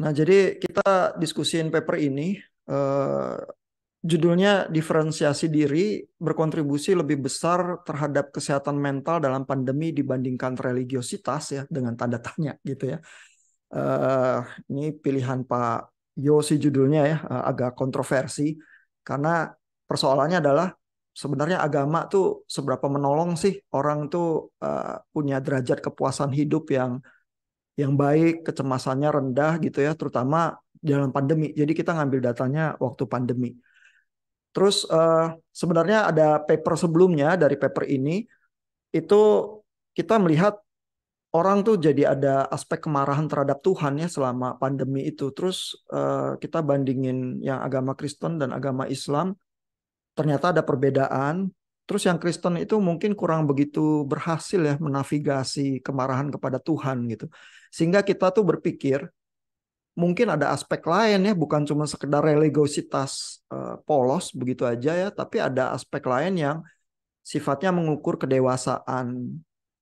Nah, jadi kita diskusiin paper ini eh, judulnya diferensiasi diri berkontribusi lebih besar terhadap kesehatan mental dalam pandemi dibandingkan religiositas ya dengan tanda tanya gitu ya. Eh, ini pilihan Pak Yosi judulnya ya eh, agak kontroversi karena persoalannya adalah sebenarnya agama tuh seberapa menolong sih orang tuh uh, punya derajat kepuasan hidup yang yang baik, kecemasannya rendah gitu ya, terutama dalam pandemi. Jadi kita ngambil datanya waktu pandemi. Terus uh, sebenarnya ada paper sebelumnya dari paper ini itu kita melihat orang tuh jadi ada aspek kemarahan terhadap Tuhan ya selama pandemi itu. Terus uh, kita bandingin yang agama Kristen dan agama Islam ternyata ada perbedaan Terus yang Kristen itu mungkin kurang begitu berhasil ya menavigasi kemarahan kepada Tuhan gitu. Sehingga kita tuh berpikir mungkin ada aspek lain ya bukan cuma sekedar religiositas uh, eh, polos begitu aja ya, tapi ada aspek lain yang sifatnya mengukur kedewasaan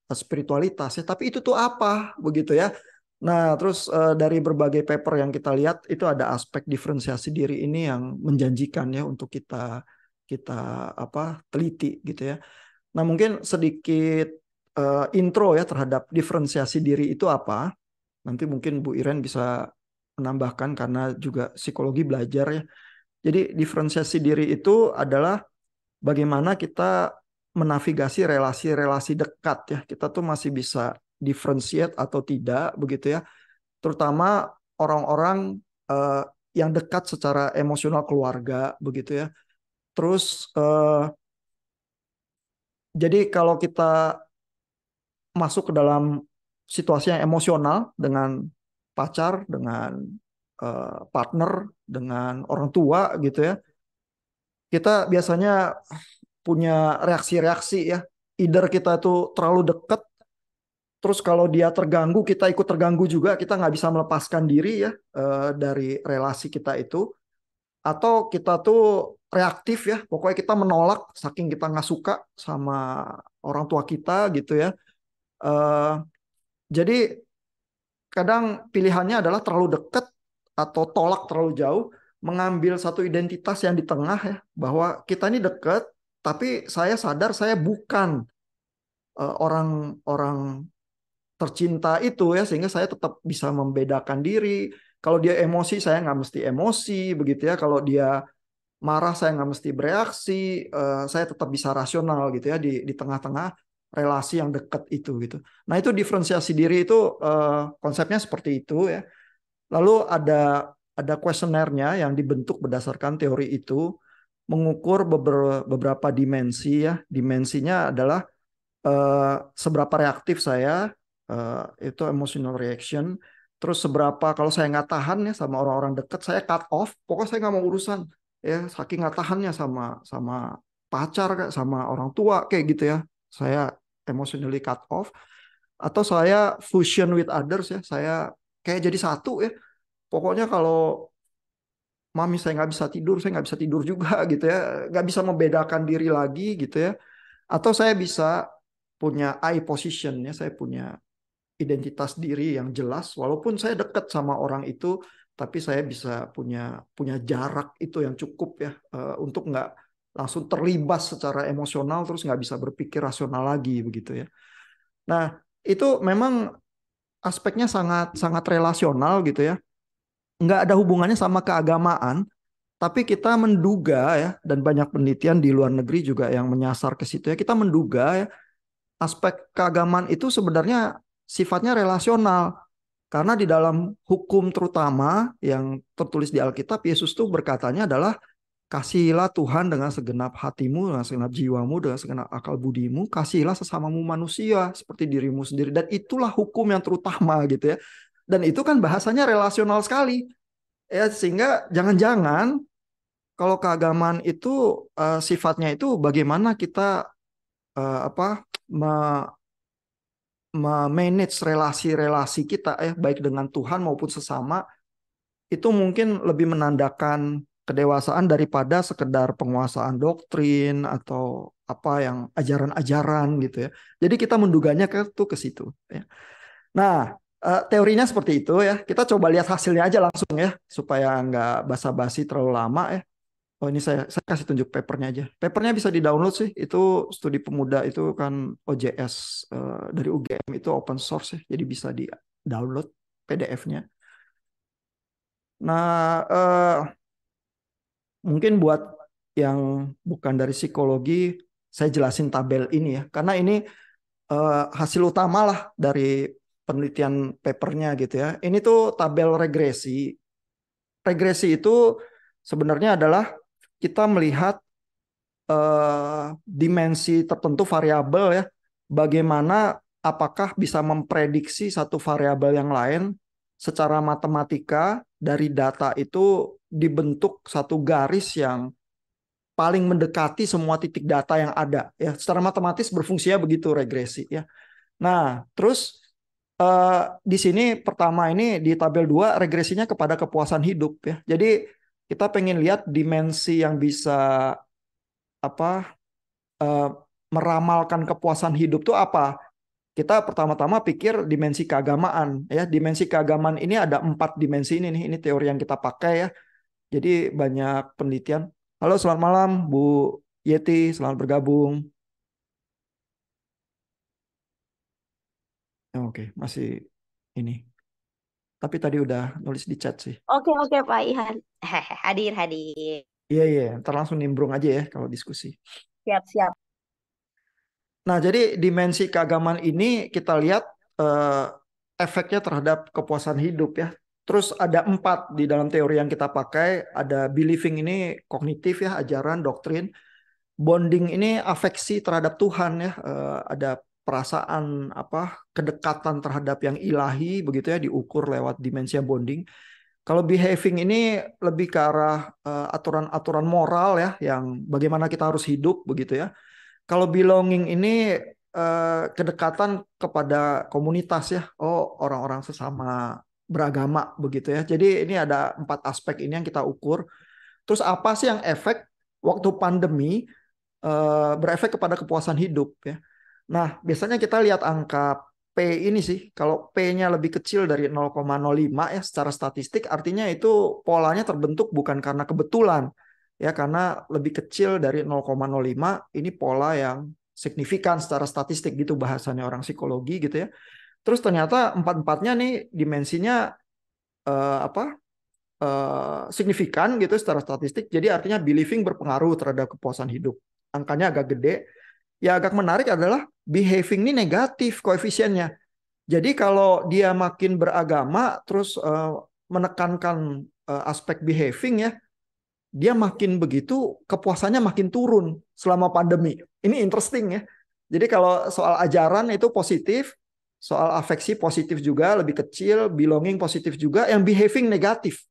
eh, spiritualitas ya. Tapi itu tuh apa begitu ya? Nah, terus uh, dari berbagai paper yang kita lihat itu ada aspek diferensiasi diri ini yang menjanjikan ya untuk kita kita apa teliti gitu ya. Nah mungkin sedikit uh, intro ya terhadap diferensiasi diri itu apa. Nanti mungkin Bu Iren bisa menambahkan karena juga psikologi belajar ya. Jadi diferensiasi diri itu adalah bagaimana kita menavigasi relasi-relasi dekat ya. Kita tuh masih bisa differentiate atau tidak begitu ya. Terutama orang-orang eh, yang dekat secara emosional keluarga begitu ya Terus uh, jadi kalau kita masuk ke dalam situasi yang emosional dengan pacar, dengan uh, partner, dengan orang tua gitu ya, kita biasanya punya reaksi-reaksi ya. Either kita itu terlalu dekat, terus kalau dia terganggu kita ikut terganggu juga, kita nggak bisa melepaskan diri ya uh, dari relasi kita itu, atau kita tuh reaktif ya pokoknya kita menolak saking kita nggak suka sama orang tua kita gitu ya uh, jadi kadang pilihannya adalah terlalu dekat atau tolak terlalu jauh mengambil satu identitas yang di tengah ya bahwa kita ini dekat tapi saya sadar saya bukan orang-orang eh, uh, orang tercinta itu ya sehingga saya tetap bisa membedakan diri kalau dia emosi saya nggak mesti emosi begitu ya kalau dia marah saya nggak mesti bereaksi, uh, saya tetap bisa rasional gitu ya di di tengah-tengah relasi yang dekat itu gitu. Nah itu diferensiasi diri itu uh, konsepnya seperti itu ya. Lalu ada ada kuesionernya yang dibentuk berdasarkan teori itu mengukur beberapa dimensi ya. Dimensinya adalah uh, seberapa reaktif saya uh, itu emotional reaction. Terus seberapa kalau saya nggak tahan ya sama orang-orang dekat saya cut off. Pokoknya saya nggak mau urusan ya saking nggak tahannya sama sama pacar kayak sama orang tua kayak gitu ya saya emotionally cut off atau saya fusion with others ya saya kayak jadi satu ya pokoknya kalau mami saya nggak bisa tidur saya nggak bisa tidur juga gitu ya nggak bisa membedakan diri lagi gitu ya atau saya bisa punya I position ya saya punya identitas diri yang jelas walaupun saya dekat sama orang itu tapi saya bisa punya punya jarak itu yang cukup ya eh, untuk nggak langsung terlibas secara emosional terus nggak bisa berpikir rasional lagi begitu ya. Nah itu memang aspeknya sangat sangat relasional gitu ya. Nggak ada hubungannya sama keagamaan, tapi kita menduga ya dan banyak penelitian di luar negeri juga yang menyasar ke situ ya. Kita menduga ya aspek keagamaan itu sebenarnya sifatnya relasional karena di dalam hukum terutama yang tertulis di Alkitab, Yesus tuh berkatanya adalah kasihilah Tuhan dengan segenap hatimu, dengan segenap jiwamu, dengan segenap akal budimu, kasihilah sesamamu manusia seperti dirimu sendiri. Dan itulah hukum yang terutama gitu ya. Dan itu kan bahasanya relasional sekali. Ya, sehingga jangan-jangan kalau keagamaan itu uh, sifatnya itu bagaimana kita uh, apa me, memanage relasi-relasi kita ya baik dengan Tuhan maupun sesama itu mungkin lebih menandakan kedewasaan daripada sekedar penguasaan doktrin atau apa yang ajaran-ajaran gitu ya. Jadi kita menduganya ke tuh ke situ ya. Nah, eh, teorinya seperti itu ya. Kita coba lihat hasilnya aja langsung ya supaya nggak basa-basi terlalu lama ya. Oh ini saya saya kasih tunjuk papernya aja. Papernya bisa di download sih. Itu studi pemuda itu kan OJS uh, eh, dari UGM itu open source ya. Jadi bisa di download PDF-nya. Nah uh, mungkin buat yang bukan dari psikologi, saya jelasin tabel ini ya. Karena ini uh, hasil utama lah dari penelitian papernya gitu ya. Ini tuh tabel regresi. Regresi itu sebenarnya adalah kita melihat uh, dimensi tertentu variabel ya, bagaimana apakah bisa memprediksi satu variabel yang lain secara matematika dari data itu dibentuk satu garis yang paling mendekati semua titik data yang ada ya secara matematis berfungsinya begitu regresi ya nah terus uh, di sini pertama ini di tabel 2 regresinya kepada kepuasan hidup ya jadi kita pengen lihat dimensi yang bisa apa uh, meramalkan kepuasan hidup tuh apa kita pertama-tama pikir dimensi keagamaan ya dimensi keagamaan ini ada empat dimensi ini nih ini teori yang kita pakai ya jadi banyak penelitian halo selamat malam Bu Yeti selamat bergabung oke masih ini tapi tadi udah nulis di chat sih. Oke oke Pak Ihan, hadir hadir. Iya iya, ntar langsung nimbrung aja ya kalau diskusi. Siap siap. Nah jadi dimensi keagamaan ini kita lihat uh, efeknya terhadap kepuasan hidup ya. Terus ada empat di dalam teori yang kita pakai. Ada believing ini kognitif ya, ajaran, doktrin. Bonding ini afeksi terhadap Tuhan ya. uh, ada perasaan apa kedekatan terhadap yang ilahi begitu ya diukur lewat dimensi bonding. Kalau behaving ini lebih ke arah eh, aturan-aturan uh, moral ya yang bagaimana kita harus hidup begitu ya. Kalau belonging ini uh, kedekatan kepada komunitas ya. Oh, orang-orang sesama beragama begitu ya. Jadi ini ada empat aspek ini yang kita ukur. Terus apa sih yang efek waktu pandemi uh, berefek kepada kepuasan hidup ya? Nah, biasanya kita lihat angka P ini sih, kalau P-nya lebih kecil dari 0,05 ya secara statistik artinya itu polanya terbentuk bukan karena kebetulan ya karena lebih kecil dari 0,05 ini pola yang signifikan secara statistik gitu bahasanya orang psikologi gitu ya. Terus ternyata empat-empatnya nih dimensinya eh, apa? Eh, signifikan gitu secara statistik. Jadi artinya believing berpengaruh terhadap kepuasan hidup. Angkanya agak gede. Ya agak menarik adalah behaving ini negatif koefisiennya. Jadi kalau dia makin beragama terus uh, menekankan uh, aspek behaving ya, dia makin begitu kepuasannya makin turun selama pandemi. Ini interesting ya. Jadi kalau soal ajaran itu positif, soal afeksi positif juga lebih kecil, belonging positif juga, yang behaving negatif.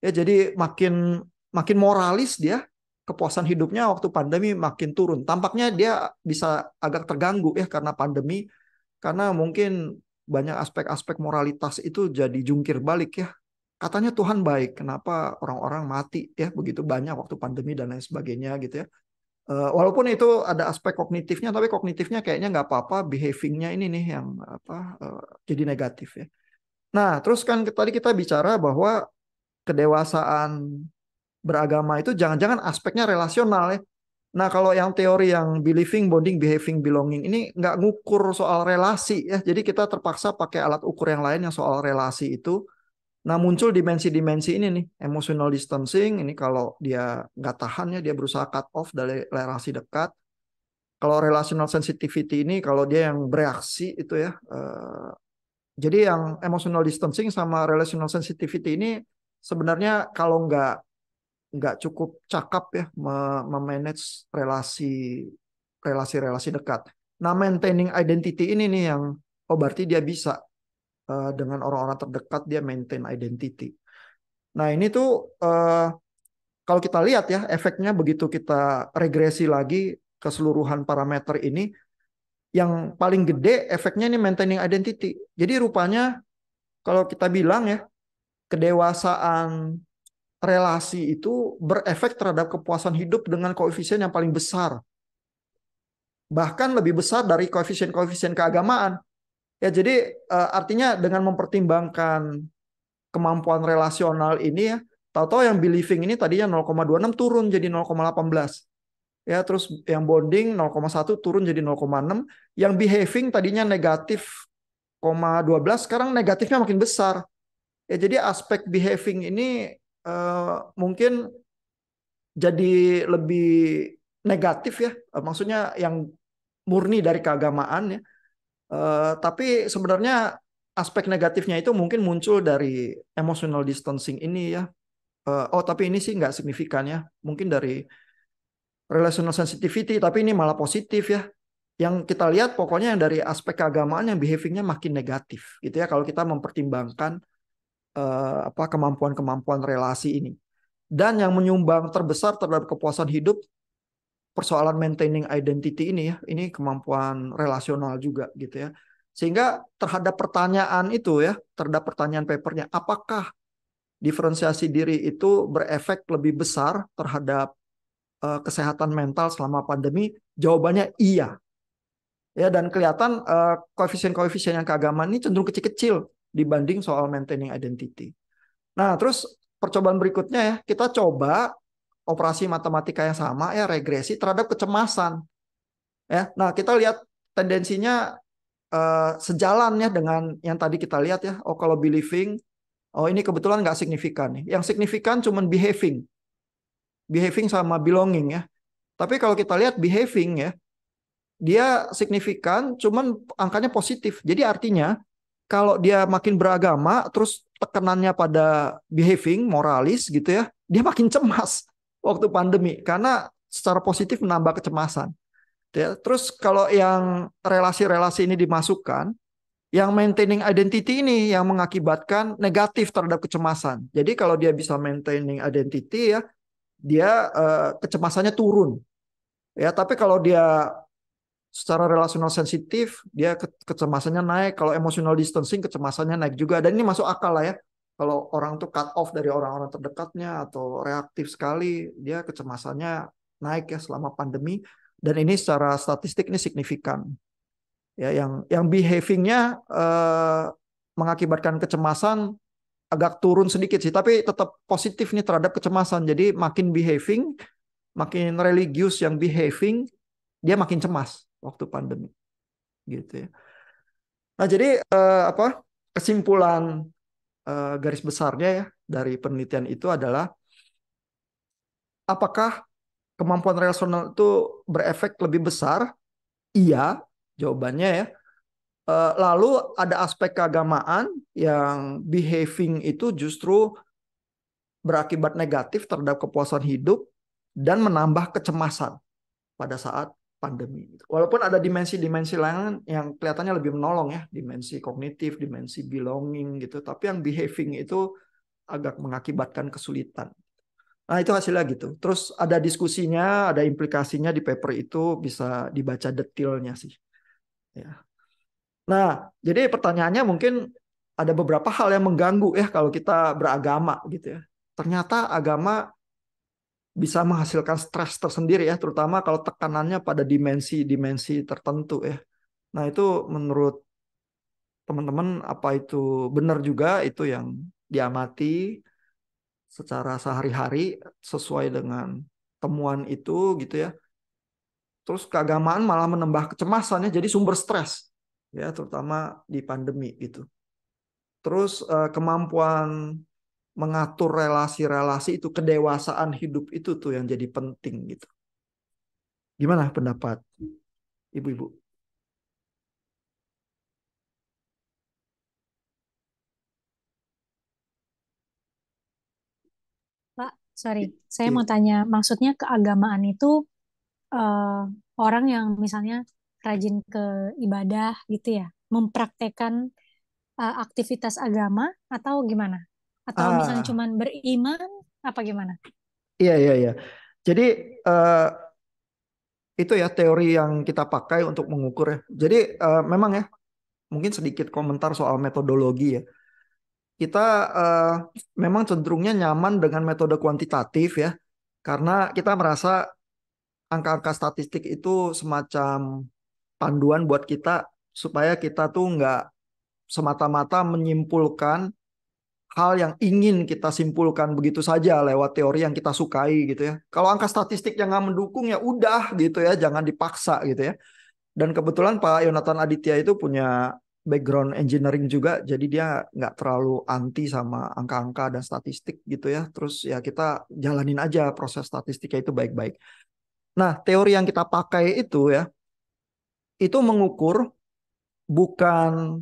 Ya jadi makin makin moralis dia, kepuasan hidupnya waktu pandemi makin turun. Tampaknya dia bisa agak terganggu ya karena pandemi, karena mungkin banyak aspek-aspek moralitas itu jadi jungkir balik ya. Katanya Tuhan baik, kenapa orang-orang mati ya begitu banyak waktu pandemi dan lain sebagainya gitu ya. Eh, walaupun itu ada aspek kognitifnya, tapi kognitifnya kayaknya nggak apa-apa, behavingnya ini nih yang apa eh, jadi negatif ya. Nah, terus kan tadi kita bicara bahwa kedewasaan beragama itu jangan-jangan aspeknya relasional ya. Nah kalau yang teori yang believing, bonding, behaving, belonging ini nggak ngukur soal relasi ya. Jadi kita terpaksa pakai alat ukur yang lain yang soal relasi itu. Nah muncul dimensi-dimensi ini nih, emotional distancing ini kalau dia nggak tahan ya dia berusaha cut off dari relasi dekat. Kalau relational sensitivity ini kalau dia yang bereaksi itu ya. Eh, jadi yang emotional distancing sama relational sensitivity ini sebenarnya kalau nggak nggak cukup cakap ya memanage relasi relasi-relasi dekat. Nah, maintaining identity ini nih yang oh berarti dia bisa uh, dengan orang-orang terdekat dia maintain identity. Nah, ini tuh uh, kalau kita lihat ya efeknya begitu kita regresi lagi keseluruhan parameter ini yang paling gede efeknya ini maintaining identity. Jadi rupanya kalau kita bilang ya kedewasaan relasi itu berefek terhadap kepuasan hidup dengan koefisien yang paling besar. Bahkan lebih besar dari koefisien-koefisien keagamaan. Ya jadi eh, artinya dengan mempertimbangkan kemampuan relasional ini ya, tahu-tahu yang believing ini tadinya 0,26 turun jadi 0,18. Ya, terus yang bonding 0,1 turun jadi 0,6, yang behaving tadinya negatif 0,12 sekarang negatifnya makin besar. Ya jadi aspek behaving ini Eh, mungkin jadi lebih negatif ya, eh, maksudnya yang murni dari keagamaan ya. Uh, tapi sebenarnya aspek negatifnya itu mungkin muncul dari emotional distancing ini ya. Uh, oh tapi ini sih nggak signifikan ya. Mungkin dari relational sensitivity tapi ini malah positif ya. Yang kita lihat pokoknya yang dari aspek keagamaan yang behavingnya makin negatif gitu ya kalau kita mempertimbangkan Eh, apa kemampuan-kemampuan relasi ini. Dan yang menyumbang terbesar terhadap kepuasan hidup persoalan maintaining identity ini ya, ini kemampuan relasional juga gitu ya. Sehingga terhadap pertanyaan itu ya, terhadap pertanyaan papernya, apakah diferensiasi diri itu berefek lebih besar terhadap uh, kesehatan mental selama pandemi? Jawabannya iya. Ya dan kelihatan eh, koefisien-koefisien uh, yang keagamaan ini cenderung kecil-kecil dibanding soal maintaining identity. Nah, terus percobaan berikutnya ya, kita coba operasi matematika yang sama ya regresi terhadap kecemasan. Ya. Nah, kita lihat tendensinya uh, sejalan ya dengan yang tadi kita lihat ya. Oh, kalau believing oh ini kebetulan nggak signifikan nih. Yang signifikan cuman behaving. Behaving sama belonging ya. Tapi kalau kita lihat behaving ya, dia signifikan cuman angkanya positif. Jadi artinya kalau dia makin beragama terus tekanannya pada behaving moralis gitu ya dia makin cemas waktu pandemi karena secara positif menambah kecemasan ya, terus kalau yang relasi-relasi ini dimasukkan yang maintaining identity ini yang mengakibatkan negatif terhadap kecemasan. Jadi kalau dia bisa maintaining identity ya, dia eh, kecemasannya turun. Ya, tapi kalau dia secara relasional sensitif dia kecemasannya naik kalau emotional distancing kecemasannya naik juga dan ini masuk akal lah ya kalau orang tuh cut off dari orang-orang terdekatnya atau reaktif sekali dia kecemasannya naik ya selama pandemi dan ini secara statistik ini signifikan ya yang yang behavingnya eh, mengakibatkan kecemasan agak turun sedikit sih tapi tetap positif nih terhadap kecemasan jadi makin behaving makin religius yang behaving dia makin cemas waktu pandemi gitu ya. Nah jadi eh, apa kesimpulan eh, garis besarnya ya dari penelitian itu adalah apakah kemampuan relasional itu berefek lebih besar? Iya, jawabannya ya. Eh, lalu ada aspek keagamaan yang behaving itu justru berakibat negatif terhadap kepuasan hidup dan menambah kecemasan pada saat pandemi. Walaupun ada dimensi-dimensi lain yang kelihatannya lebih menolong ya, dimensi kognitif, dimensi belonging gitu, tapi yang behaving itu agak mengakibatkan kesulitan. Nah itu hasilnya gitu. Terus ada diskusinya, ada implikasinya di paper itu bisa dibaca detailnya sih. Ya. Nah jadi pertanyaannya mungkin ada beberapa hal yang mengganggu ya kalau kita beragama gitu ya. Ternyata agama bisa menghasilkan stres tersendiri ya, terutama kalau tekanannya pada dimensi-dimensi tertentu ya. Nah itu menurut teman-teman apa itu benar juga itu yang diamati secara sehari-hari sesuai dengan temuan itu gitu ya. Terus keagamaan malah menambah kecemasannya jadi sumber stres ya terutama di pandemi gitu. Terus eh, kemampuan mengatur relasi-relasi itu kedewasaan hidup itu tuh yang jadi penting gitu. Gimana pendapat ibu-ibu? Pak, sorry, saya iya. mau tanya, maksudnya keagamaan itu uh, orang yang misalnya rajin ke ibadah gitu ya, mempraktekkan uh, aktivitas agama atau gimana? atau ah. misalnya cuma beriman apa gimana? Iya iya iya. Jadi uh, itu ya teori yang kita pakai untuk mengukur ya. Jadi uh, memang ya mungkin sedikit komentar soal metodologi ya. Kita uh, memang cenderungnya nyaman dengan metode kuantitatif ya karena kita merasa angka-angka statistik itu semacam panduan buat kita supaya kita tuh nggak semata-mata menyimpulkan hal yang ingin kita simpulkan begitu saja lewat teori yang kita sukai gitu ya. Kalau angka statistik yang nggak mendukung ya udah gitu ya, jangan dipaksa gitu ya. Dan kebetulan Pak Yonatan Aditya itu punya background engineering juga, jadi dia nggak terlalu anti sama angka-angka dan statistik gitu ya. Terus ya kita jalanin aja proses statistiknya itu baik-baik. Nah teori yang kita pakai itu ya, itu mengukur bukan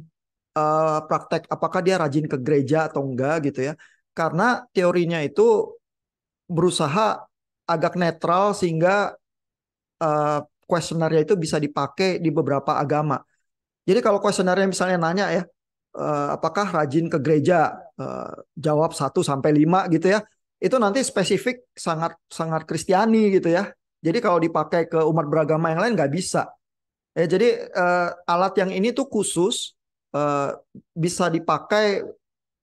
uh, praktek apakah dia rajin ke gereja atau enggak gitu ya. Karena teorinya itu berusaha agak netral sehingga uh, itu bisa dipakai di beberapa agama. Jadi kalau kuesionernya misalnya nanya ya, uh, apakah rajin ke gereja? Uh, jawab 1 sampai lima gitu ya. Itu nanti spesifik sangat sangat Kristiani gitu ya. Jadi kalau dipakai ke umat beragama yang lain nggak bisa. Ya, jadi uh, alat yang ini tuh khusus Eh, bisa dipakai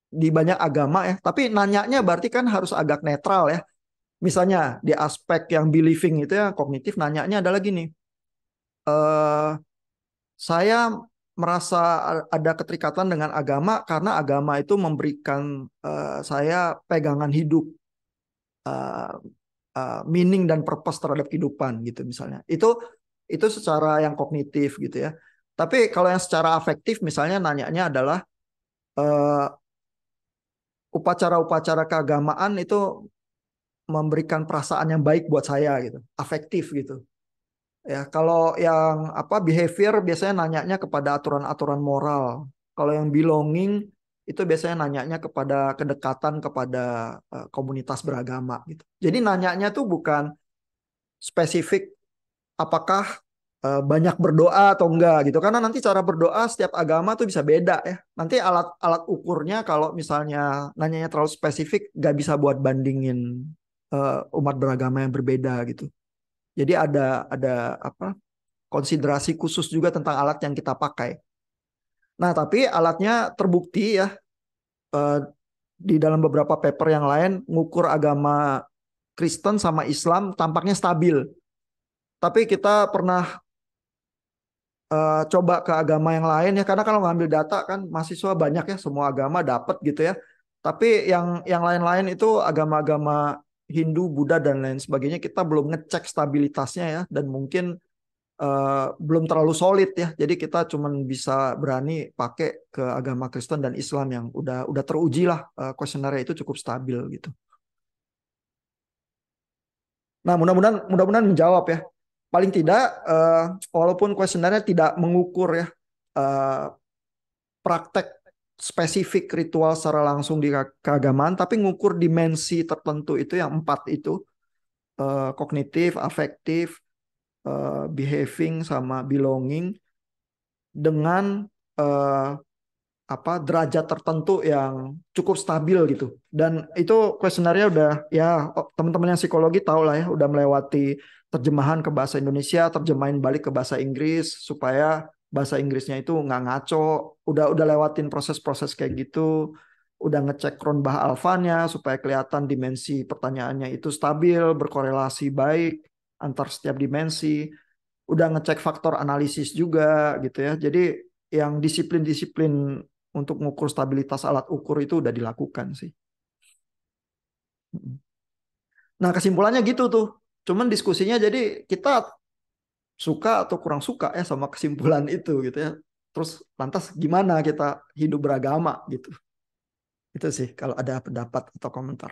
di banyak agama ya. Tapi nanyanya berarti kan harus agak netral ya. Misalnya di aspek yang believing itu ya kognitif nanyanya adalah gini. Uh, saya merasa ada keterikatan dengan agama karena agama itu memberikan uh, saya pegangan hidup uh, uh, meaning dan purpose terhadap kehidupan gitu misalnya itu itu secara yang kognitif gitu ya tapi kalau yang secara afektif misalnya nanyanya adalah upacara eh, upacara-upacara keagamaan itu memberikan perasaan yang baik buat saya gitu, afektif gitu. Ya, kalau yang apa behavior biasanya nanyanya kepada aturan-aturan moral. Kalau yang belonging itu biasanya nanyanya kepada kedekatan kepada uh, komunitas beragama gitu. Jadi nanyanya tuh bukan spesifik apakah Eh, banyak berdoa atau enggak gitu karena nanti cara berdoa setiap agama tuh bisa beda ya nanti alat alat ukurnya kalau misalnya nanyanya terlalu spesifik nggak bisa buat bandingin uh, umat beragama yang berbeda gitu jadi ada ada apa konsiderasi khusus juga tentang alat yang kita pakai nah tapi alatnya terbukti ya uh, di dalam beberapa paper yang lain ngukur agama Kristen sama Islam tampaknya stabil tapi kita pernah uh, coba ke agama yang lain ya karena kalau ngambil data kan mahasiswa banyak ya semua agama dapat gitu ya tapi yang yang lain-lain itu agama-agama Hindu Buddha dan lain sebagainya kita belum ngecek stabilitasnya ya dan mungkin uh, belum terlalu solid ya jadi kita cuman bisa berani pakai ke agama Kristen dan Islam yang udah udah teruji lah eh, kuesionernya uh, itu cukup stabil gitu nah mudah-mudahan mudah-mudahan menjawab ya paling tidak uh, walaupun kuesionernya tidak mengukur ya uh, praktek spesifik ritual secara langsung di keagamaan tapi mengukur dimensi tertentu itu yang empat itu uh, kognitif, afektif, uh, behaving sama belonging dengan uh, apa derajat tertentu yang cukup stabil gitu dan itu kuesionernya udah ya teman-teman yang psikologi tahu lah ya udah melewati terjemahan ke bahasa Indonesia, terjemahin balik ke bahasa Inggris supaya bahasa Inggrisnya itu nggak ngaco. Udah udah lewatin proses-proses kayak gitu, udah ngecek ronbah alfanya supaya kelihatan dimensi pertanyaannya itu stabil, berkorelasi baik antar setiap dimensi. Udah ngecek faktor analisis juga gitu ya. Jadi yang disiplin-disiplin untuk mengukur stabilitas alat ukur itu udah dilakukan sih. Nah kesimpulannya gitu tuh Cuman diskusinya jadi kita suka atau kurang suka ya sama kesimpulan itu gitu ya. Terus lantas gimana kita hidup beragama gitu. Itu sih kalau ada pendapat atau komentar.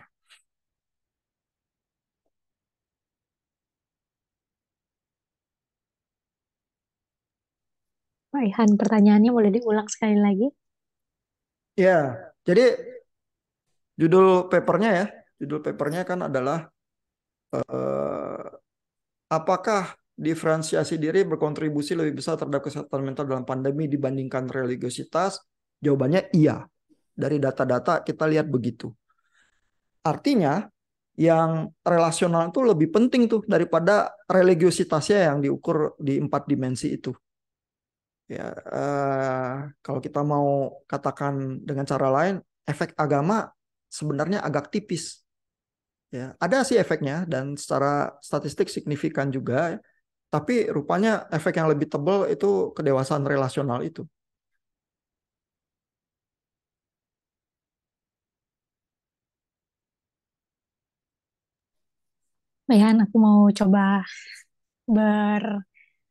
Pak oh, Ihan, pertanyaannya boleh diulang sekali lagi? Ya, jadi judul papernya ya, judul papernya kan adalah Eh, apakah diferensiasi diri berkontribusi lebih besar terhadap kesehatan mental dalam pandemi dibandingkan religiositas? Jawabannya iya. Dari data-data kita lihat begitu. Artinya yang relasional itu lebih penting tuh daripada religiositasnya yang diukur di empat dimensi itu. Ya, eh, kalau kita mau katakan dengan cara lain, efek agama sebenarnya agak tipis Ya, ada sih efeknya dan secara statistik signifikan juga, tapi rupanya efek yang lebih tebal itu kedewasaan relasional itu. Bayan, aku mau coba ber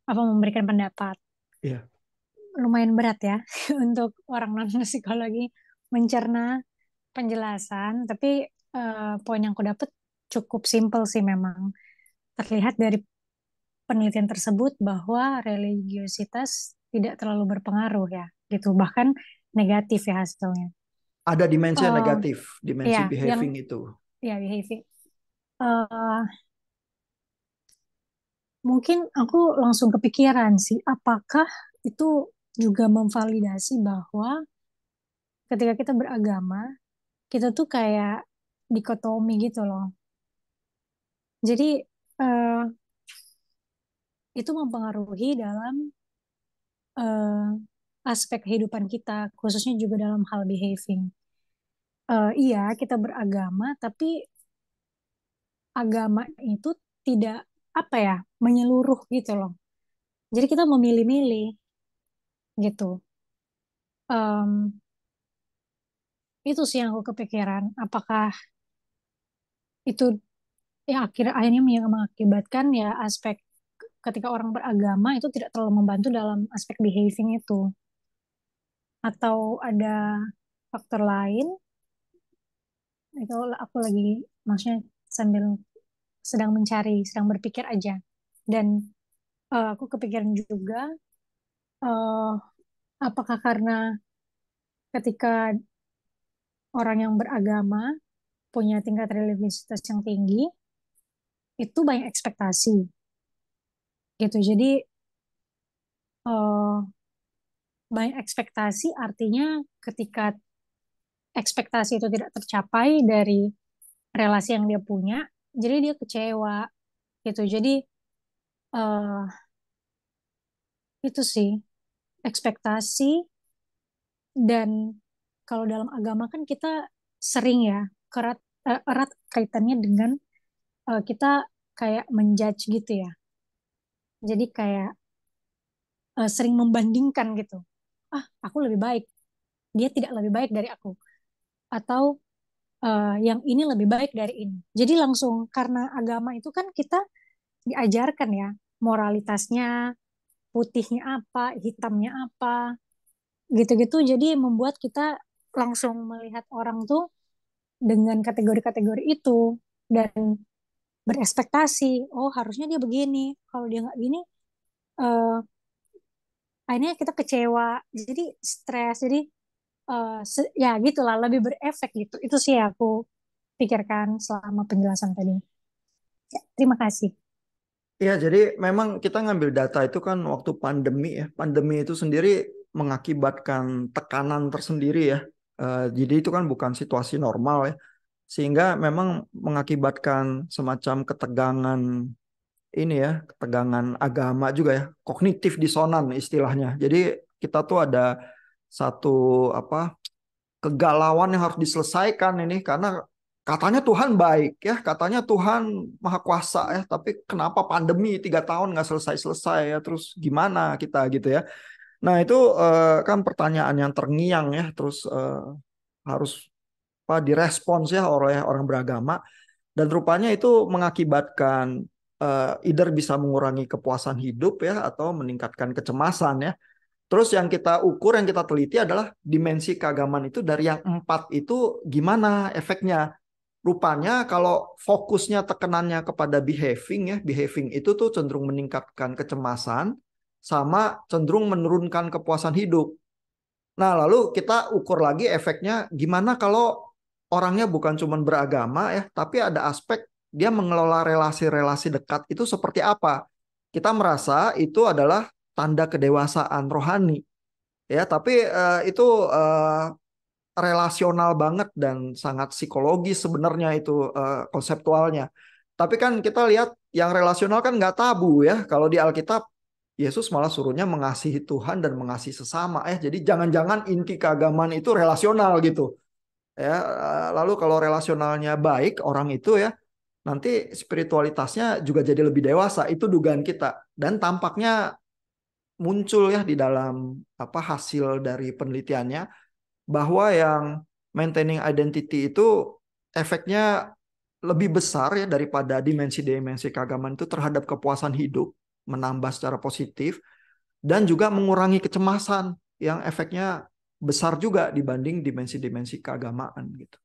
apa memberikan pendapat. Iya. Lumayan berat ya untuk orang non psikologi mencerna penjelasan, tapi Eh, poin yang aku dapat cukup simpel sih memang. Terlihat dari penelitian tersebut bahwa religiositas tidak terlalu berpengaruh ya, gitu. Bahkan negatif ya hasilnya. Ada dimensi uh, negatif, dimensi ya, behaving yang, itu. Ya, behaving. Uh, mungkin aku langsung kepikiran sih, apakah itu juga memvalidasi bahwa ketika kita beragama, kita tuh kayak dikotomi gitu loh. Jadi uh, itu mempengaruhi dalam uh, aspek kehidupan kita, khususnya juga dalam hal behaving. Uh, iya, kita beragama, tapi agama itu tidak apa ya menyeluruh gitu loh. Jadi kita memilih-milih gitu. Um, itu sih yang aku kepikiran. Apakah itu ya akhir akhirnya mengakibatkan ya aspek ketika orang beragama itu tidak terlalu membantu dalam aspek behaving itu atau ada faktor lain itu aku lagi maksudnya sambil sedang mencari sedang berpikir aja dan uh, aku kepikiran juga uh, apakah karena ketika orang yang beragama punya tingkat religiositas yang tinggi itu banyak ekspektasi gitu jadi uh, banyak ekspektasi artinya ketika ekspektasi itu tidak tercapai dari relasi yang dia punya jadi dia kecewa gitu jadi uh, itu sih ekspektasi dan kalau dalam agama kan kita sering ya kerat eh, erat kaitannya dengan uh, kita kayak menjudge gitu ya. Jadi kayak uh, sering membandingkan gitu. Ah, aku lebih baik. Dia tidak lebih baik dari aku. Atau uh, yang ini lebih baik dari ini. Jadi langsung karena agama itu kan kita diajarkan ya moralitasnya, putihnya apa, hitamnya apa, gitu-gitu. Jadi membuat kita langsung melihat orang tuh dengan kategori-kategori itu dan berekspektasi oh harusnya dia begini kalau dia nggak gini uh, akhirnya kita kecewa jadi stres jadi uh, ya gitulah lebih berefek gitu itu sih aku pikirkan selama penjelasan tadi ya, terima kasih Iya, jadi memang kita ngambil data itu kan waktu pandemi ya. Pandemi itu sendiri mengakibatkan tekanan tersendiri ya Eh, jadi itu kan bukan situasi normal ya. Sehingga memang mengakibatkan semacam ketegangan ini ya, ketegangan agama juga ya, kognitif disonan istilahnya. Jadi kita tuh ada satu apa kegalauan yang harus diselesaikan ini karena katanya Tuhan baik ya, katanya Tuhan maha kuasa ya, tapi kenapa pandemi tiga tahun nggak selesai-selesai ya, terus gimana kita gitu ya. Nah itu uh, kan pertanyaan yang terngiang ya, terus uh, harus apa direspons ya oleh orang beragama dan rupanya itu mengakibatkan uh, either bisa mengurangi kepuasan hidup ya atau meningkatkan kecemasan ya. Terus yang kita ukur, yang kita teliti adalah dimensi keagamaan itu dari yang empat itu gimana efeknya. Rupanya kalau fokusnya tekenannya kepada behaving ya, behaving itu tuh cenderung meningkatkan kecemasan, sama cenderung menurunkan kepuasan hidup. Nah, lalu kita ukur lagi efeknya gimana kalau orangnya bukan cuma beragama ya, tapi ada aspek dia mengelola relasi-relasi dekat itu seperti apa. Kita merasa itu adalah tanda kedewasaan rohani. Ya, tapi uh, itu uh, relasional banget dan sangat psikologis sebenarnya itu uh, konseptualnya. Tapi kan kita lihat yang relasional kan nggak tabu ya. Kalau di Alkitab Yesus malah suruhnya mengasihi Tuhan dan mengasihi sesama. Eh, jadi jangan-jangan inti keagamaan itu relasional gitu. Ya, lalu kalau relasionalnya baik orang itu ya nanti spiritualitasnya juga jadi lebih dewasa. Itu dugaan kita dan tampaknya muncul ya di dalam apa hasil dari penelitiannya bahwa yang maintaining identity itu efeknya lebih besar ya daripada dimensi-dimensi keagamaan itu terhadap kepuasan hidup menambah secara positif dan juga mengurangi kecemasan yang efeknya besar juga dibanding dimensi-dimensi keagamaan gitu.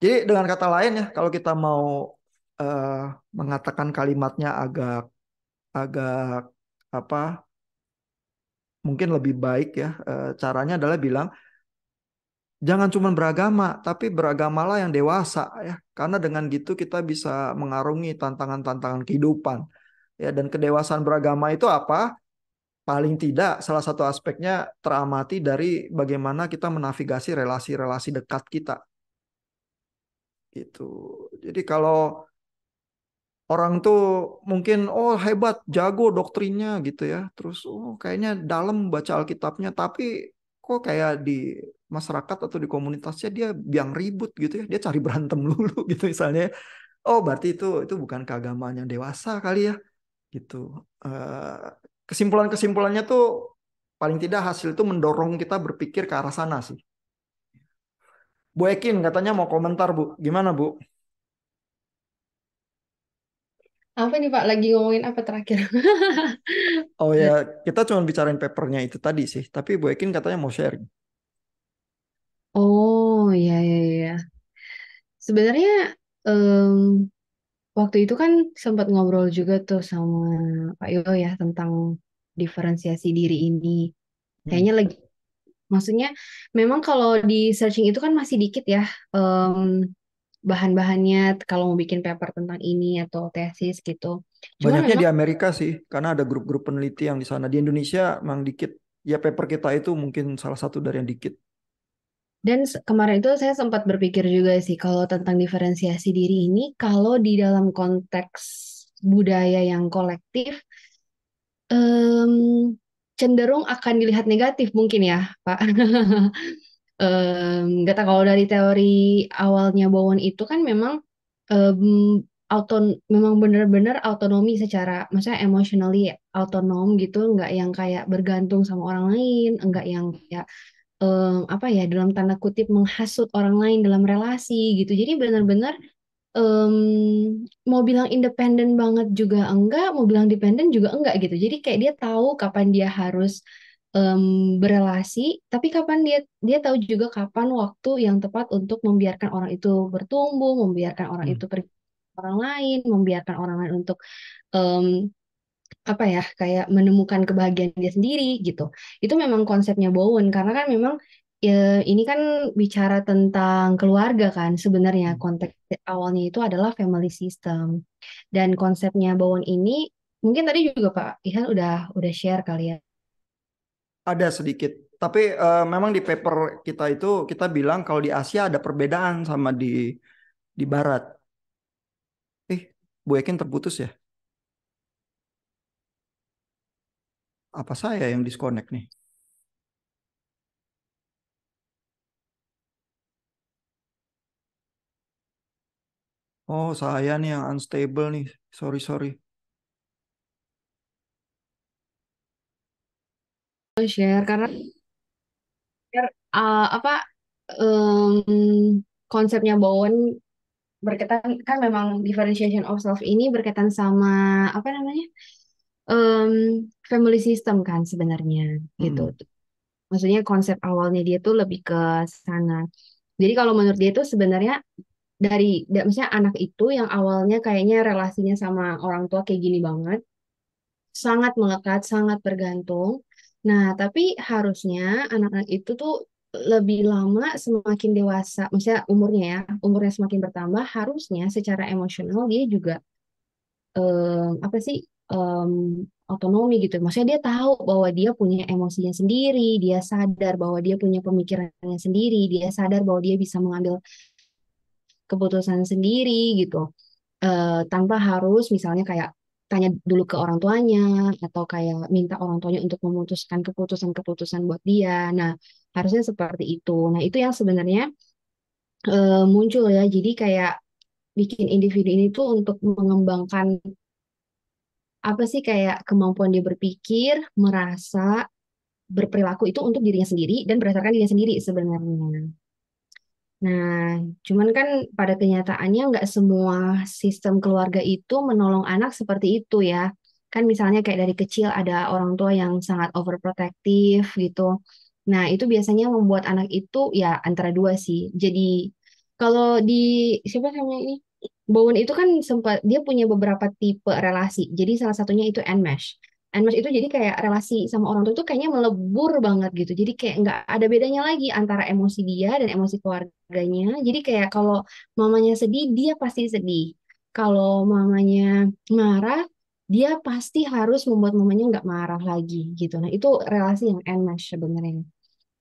Jadi dengan kata lain ya, kalau kita mau uh, mengatakan kalimatnya agak agak apa mungkin lebih baik ya uh, caranya adalah bilang jangan cuma beragama, tapi beragamalah yang dewasa ya. Karena dengan gitu kita bisa mengarungi tantangan-tantangan kehidupan. Ya, dan kedewasaan beragama itu apa? Paling tidak salah satu aspeknya teramati dari bagaimana kita menavigasi relasi-relasi dekat kita. Gitu. Jadi kalau orang tuh mungkin oh hebat, jago doktrinnya gitu ya. Terus oh kayaknya dalam baca Alkitabnya tapi kok kayak di masyarakat atau di komunitasnya dia biang ribut gitu ya dia cari berantem dulu gitu misalnya ya. oh berarti itu itu bukan keagamaan yang dewasa kali ya gitu eh, kesimpulan kesimpulannya tuh paling tidak hasil itu mendorong kita berpikir ke arah sana sih Bu Ekin katanya mau komentar Bu gimana Bu apa nih Pak lagi ngomongin apa terakhir? oh ya, kita cuma bicarain papernya itu tadi sih, tapi Bu Ekin katanya mau sharing. Oh, iya iya iya. Sebenarnya um, waktu itu kan sempat ngobrol juga tuh sama Pak Yoyo ya tentang diferensiasi diri ini. Hmm. Kayaknya lagi maksudnya memang kalau di searching itu kan masih dikit ya um, bahan-bahannya kalau mau bikin paper tentang ini atau tesis gitu. Cuma Banyaknya di Amerika sih, karena ada grup-grup peneliti yang di sana. Di Indonesia memang dikit. Ya paper kita itu mungkin salah satu dari yang dikit. Dan kemarin itu saya sempat berpikir juga sih kalau tentang diferensiasi diri ini kalau di dalam konteks budaya yang kolektif um, cenderung akan dilihat negatif mungkin ya Pak. um, tahu kalau dari teori awalnya Bowen itu kan memang um, auton memang benar-benar autonomi secara maksudnya emotionally autonom gitu nggak yang kayak bergantung sama orang lain nggak yang kayak um, apa ya dalam tanda kutip menghasut orang lain dalam relasi gitu. Jadi benar-benar um, mau bilang independen banget juga enggak, mau bilang dependen juga enggak gitu. Jadi kayak dia tahu kapan dia harus um, berelasi, tapi kapan dia dia tahu juga kapan waktu yang tepat untuk membiarkan orang itu bertumbuh, membiarkan orang hmm. itu pergi orang lain, membiarkan orang lain untuk um, apa ya kayak menemukan kebahagiaan dia sendiri gitu itu memang konsepnya Bowen karena kan memang ya, ini kan bicara tentang keluarga kan sebenarnya hmm. konteks awalnya itu adalah family system dan konsepnya Bowen ini mungkin tadi juga Pak Ihan udah udah share kali ya ada sedikit tapi uh, memang di paper kita itu kita bilang kalau di Asia ada perbedaan sama di di Barat eh Bu Ekin terputus ya apa saya yang disconnect nih? Oh, saya nih yang unstable nih. Sorry, sorry. Share karena share, uh, apa um, konsepnya Bowen berkaitan kan memang differentiation of self ini berkaitan sama apa namanya? um, family system kan sebenarnya hmm. gitu. Maksudnya konsep awalnya dia tuh lebih ke sana. Jadi kalau menurut dia tuh sebenarnya dari misalnya anak itu yang awalnya kayaknya relasinya sama orang tua kayak gini banget, sangat melekat, sangat bergantung. Nah, tapi harusnya anak-anak itu tuh lebih lama semakin dewasa, misalnya umurnya ya, umurnya semakin bertambah, harusnya secara emosional dia juga eh, apa sih um, otonomi gitu. Maksudnya dia tahu bahwa dia punya emosinya sendiri, dia sadar bahwa dia punya pemikirannya sendiri, dia sadar bahwa dia bisa mengambil keputusan sendiri gitu. Uh, tanpa harus misalnya kayak tanya dulu ke orang tuanya atau kayak minta orang tuanya untuk memutuskan keputusan-keputusan buat dia. Nah, harusnya seperti itu. Nah, itu yang sebenarnya uh, muncul ya. Jadi kayak bikin individu ini tuh untuk mengembangkan apa sih kayak kemampuan dia berpikir, merasa, berperilaku itu untuk dirinya sendiri dan berdasarkan dirinya sendiri sebenarnya. Nah, cuman kan pada kenyataannya nggak semua sistem keluarga itu menolong anak seperti itu ya. Kan misalnya kayak dari kecil ada orang tua yang sangat overprotective gitu. Nah, itu biasanya membuat anak itu ya antara dua sih. Jadi kalau di siapa namanya ini? Bowen itu kan sempat dia punya beberapa tipe relasi. Jadi salah satunya itu enmesh. Enmesh itu jadi kayak relasi sama orang tua itu kayaknya melebur banget gitu. Jadi kayak nggak ada bedanya lagi antara emosi dia dan emosi keluarganya. Jadi kayak kalau mamanya sedih, dia pasti sedih. Kalau mamanya marah, dia pasti harus membuat mamanya nggak marah lagi gitu. Nah itu relasi yang enmesh sebenarnya.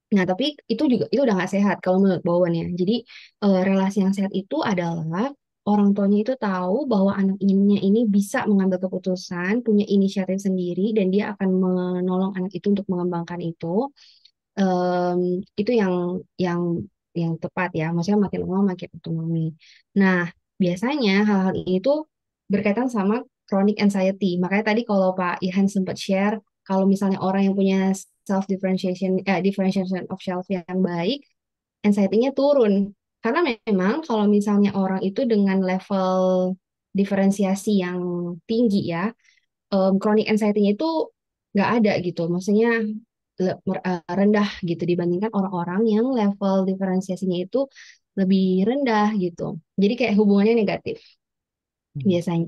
Nah, tapi itu juga itu udah nggak sehat kalau menurut Bowen ya. Jadi eh, relasi yang sehat itu adalah orang tuanya itu tahu bahwa anaknya ini bisa mengambil keputusan, punya inisiatif sendiri, dan dia akan menolong anak itu untuk mengembangkan itu. Um, itu yang yang yang tepat ya, maksudnya makin lama makin otonomi. Nah, biasanya hal-hal itu berkaitan sama chronic anxiety. Makanya tadi kalau Pak Ihan sempat share, kalau misalnya orang yang punya self differentiation eh, differentiation of self yang baik, anxiety-nya turun karena memang kalau misalnya orang itu dengan level diferensiasi yang tinggi ya, um, chronic anxiety-nya itu nggak ada gitu. Maksudnya eh, rendah gitu dibandingkan orang-orang yang level diferensiasinya itu lebih rendah gitu. Jadi kayak hubungannya negatif hmm. biasanya.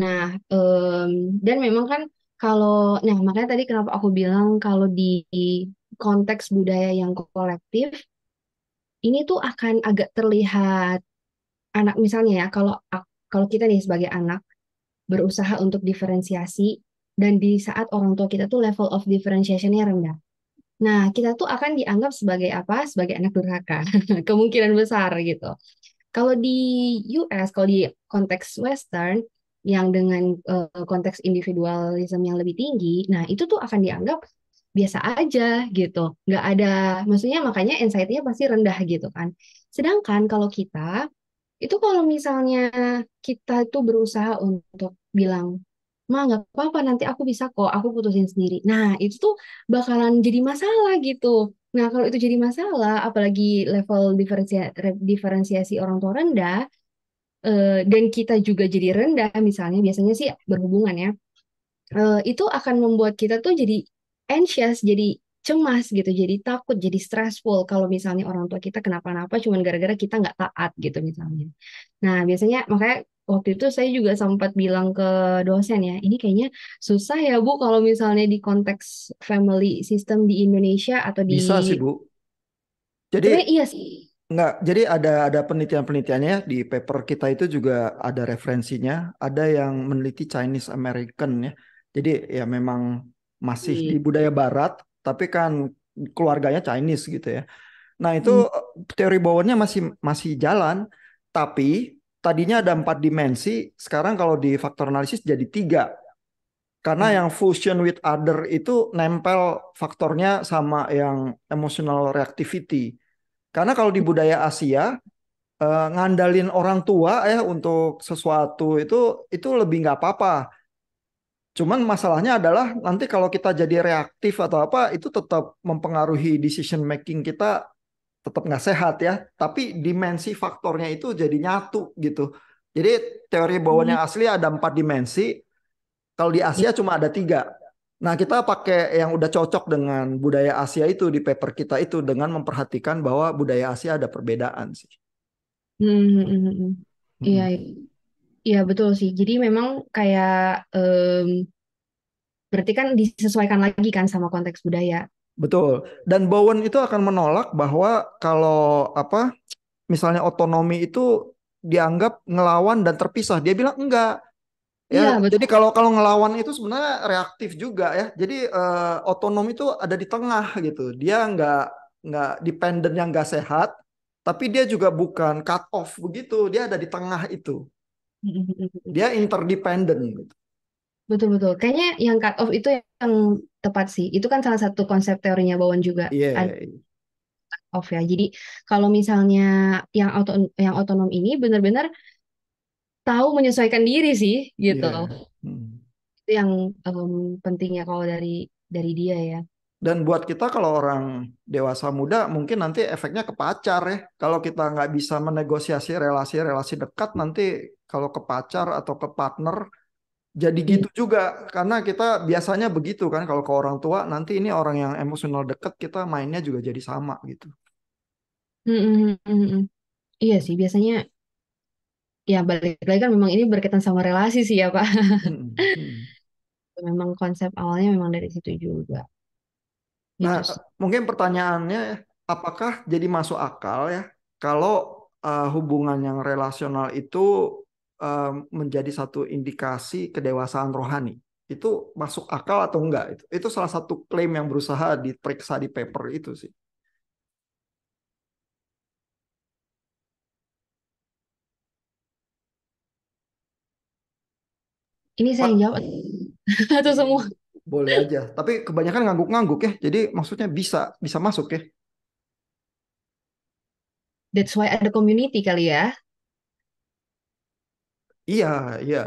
Nah, um, dan memang kan kalau, nah makanya tadi kenapa aku bilang kalau di konteks budaya yang kolektif ini tuh akan agak terlihat anak misalnya ya kalau kalau kita nih sebagai anak berusaha untuk diferensiasi dan di saat orang tua kita tuh level of differentiation rendah. Nah, kita tuh akan dianggap sebagai apa? Sebagai anak durhaka. Kemungkinan besar gitu. Kalau di US, kalau di konteks western yang dengan uh, konteks individualisme yang lebih tinggi, nah itu tuh akan dianggap biasa aja gitu nggak ada maksudnya makanya anxiety-nya pasti rendah gitu kan sedangkan kalau kita itu kalau misalnya kita itu berusaha untuk bilang ma nggak apa-apa nanti aku bisa kok aku putusin sendiri nah itu tuh bakalan jadi masalah gitu nah kalau itu jadi masalah apalagi level diferensia diferensiasi orang tua rendah eh, dan kita juga jadi rendah misalnya biasanya sih berhubungan ya Uh, itu akan membuat kita tuh jadi anxious, jadi cemas gitu, jadi takut, jadi stressful kalau misalnya orang tua kita kenapa-napa cuman gara-gara kita nggak taat gitu misalnya. Nah biasanya makanya waktu itu saya juga sempat bilang ke dosen ya, ini kayaknya susah ya Bu kalau misalnya di konteks family system di Indonesia atau di Bisa sih Bu. Jadi Tapi, iya sih. Enggak, jadi ada ada penelitian-penelitiannya di paper kita itu juga ada referensinya, ada yang meneliti Chinese American ya. Jadi ya memang masih iya. di budaya barat tapi kan keluarganya Chinese gitu ya. Nah, itu hmm. teori Bowennya masih masih jalan tapi tadinya ada empat dimensi, sekarang kalau di faktor analisis jadi tiga. Karena hmm. yang fusion with other itu nempel faktornya sama yang emotional reactivity. Karena kalau di budaya Asia uh, ngandalin orang tua ya untuk sesuatu itu itu lebih nggak apa-apa Cuman masalahnya adalah nanti kalau kita jadi reaktif atau apa itu tetap mempengaruhi decision making kita tetap nggak sehat ya. Tapi dimensi faktornya itu jadi nyatu gitu. Jadi teori Bowen yang hmm. asli ada empat dimensi. Kalau di Asia iya. cuma ada tiga. Nah kita pakai yang udah cocok dengan budaya Asia itu di paper kita itu dengan memperhatikan bahwa budaya Asia ada perbedaan sih. Iya. Hmm, hmm, Iya. iya. Iya betul sih. Jadi memang kayak um, berarti kan disesuaikan lagi kan sama konteks budaya. Betul. Dan Bowen itu akan menolak bahwa kalau apa misalnya otonomi itu dianggap ngelawan dan terpisah. Dia bilang enggak. Ya, ya betul. jadi kalau kalau ngelawan itu sebenarnya reaktif juga ya. Jadi uh, otonomi itu ada di tengah gitu. Dia nggak nggak dependen yang nggak sehat, tapi dia juga bukan cut off begitu. Dia ada di tengah itu. Dia interdependent gitu. Betul betul. Kayaknya yang cut off itu yang tepat sih. Itu kan salah satu konsep teorinya Bowen juga. Iya. Kan? Yeah. Iya. Cut off ya. Jadi kalau misalnya yang auto yang otonom ini benar-benar tahu menyesuaikan diri sih gitu. Yeah. Hmm. Itu yang um, pentingnya kalau dari dari dia ya. Dan buat kita kalau orang dewasa muda mungkin nanti efeknya ke pacar ya. Kalau kita nggak bisa menegosiasi relasi-relasi dekat nanti kalau ke pacar atau ke partner jadi hmm. gitu juga karena kita biasanya begitu kan kalau ke orang tua nanti ini orang yang emosional dekat kita mainnya juga jadi sama gitu. Mm -mm. Iya sih biasanya ya balik lagi kan memang ini berkaitan sama relasi sih ya Pak. Mm -mm. memang konsep awalnya memang dari situ juga. Nah, yes. Iya, mungkin pertanyaannya apakah jadi masuk akal ya kalau uh, hubungan yang relasional itu uh, menjadi satu indikasi kedewasaan rohani? Itu masuk akal atau enggak? Itu itu salah satu klaim yang berusaha diperiksa di paper itu sih. Ini saya yang jawab atau semua? boleh aja. Tapi kebanyakan ngangguk-ngangguk ya. Jadi maksudnya bisa bisa masuk ya. That's why ada community kali ya. Iya, iya.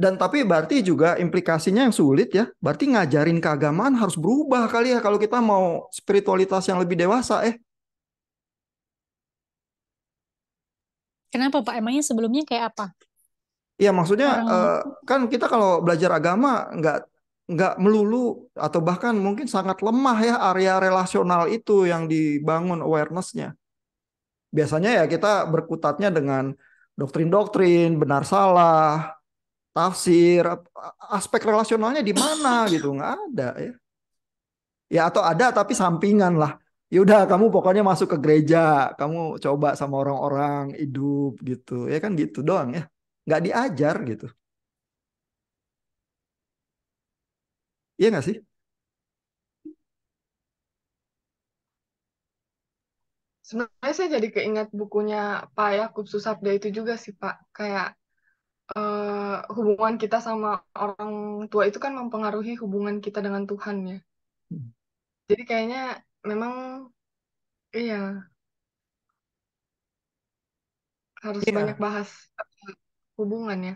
Dan tapi berarti juga implikasinya yang sulit ya. Berarti ngajarin keagamaan harus berubah kali ya kalau kita mau spiritualitas yang lebih dewasa eh. Kenapa Pak? Emangnya sebelumnya kayak apa? Iya maksudnya Orang... uh, kan kita kalau belajar agama nggak nggak melulu atau bahkan mungkin sangat lemah ya area relasional itu yang dibangun awarenessnya. Biasanya ya kita berkutatnya dengan doktrin-doktrin, benar salah, tafsir, aspek relasionalnya di mana gitu nggak ada ya. Ya atau ada tapi sampingan lah. Yaudah kamu pokoknya masuk ke gereja, kamu coba sama orang-orang hidup gitu ya kan gitu doang ya. Nggak diajar gitu. Iya nggak sih? Sebenarnya saya jadi keinget bukunya Pak Yakub Susabda itu juga sih Pak. Kayak eh, hubungan kita sama orang tua itu kan mempengaruhi hubungan kita dengan Tuhan ya. Hmm. Jadi kayaknya memang iya harus iya. banyak bahas hubungan ya.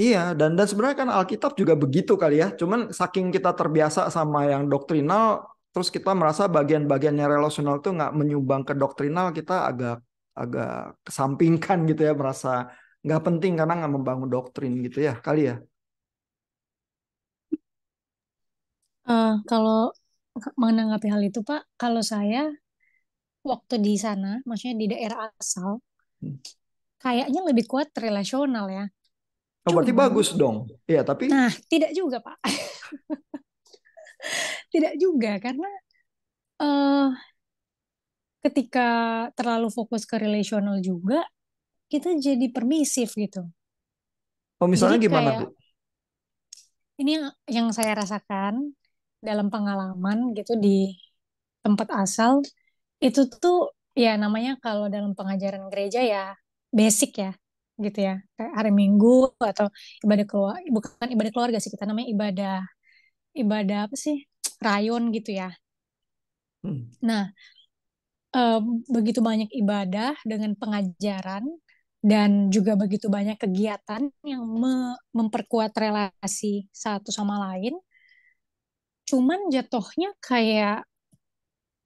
Iya, dan dan sebenarnya kan Alkitab juga begitu kali ya. Cuman saking kita terbiasa sama yang doktrinal, terus kita merasa bagian-bagian yang relasional tuh nggak menyumbang ke doktrinal, kita agak agak kesampingkan gitu ya, merasa nggak penting karena nggak membangun doktrin gitu ya, kali ya. Uh, kalau menanggapi hal itu Pak, kalau saya waktu di sana, maksudnya di daerah asal, hmm. kayaknya lebih kuat relasional ya Oh, Cuma. berarti bagus dong. Iya, tapi Nah, tidak juga, Pak. tidak juga karena uh, ketika terlalu fokus ke relational juga kita jadi permisif gitu. Oh, misalnya jadi gimana Bu? Ini yang yang saya rasakan dalam pengalaman gitu di tempat asal itu tuh ya namanya kalau dalam pengajaran gereja ya basic ya gitu ya kayak hari Minggu atau ibadah keluarga bukan ibadah keluarga sih kita namanya ibadah ibadah apa sih rayon gitu ya hmm. nah eh, begitu banyak ibadah dengan pengajaran dan juga begitu banyak kegiatan yang me memperkuat relasi satu sama lain cuman jatuhnya kayak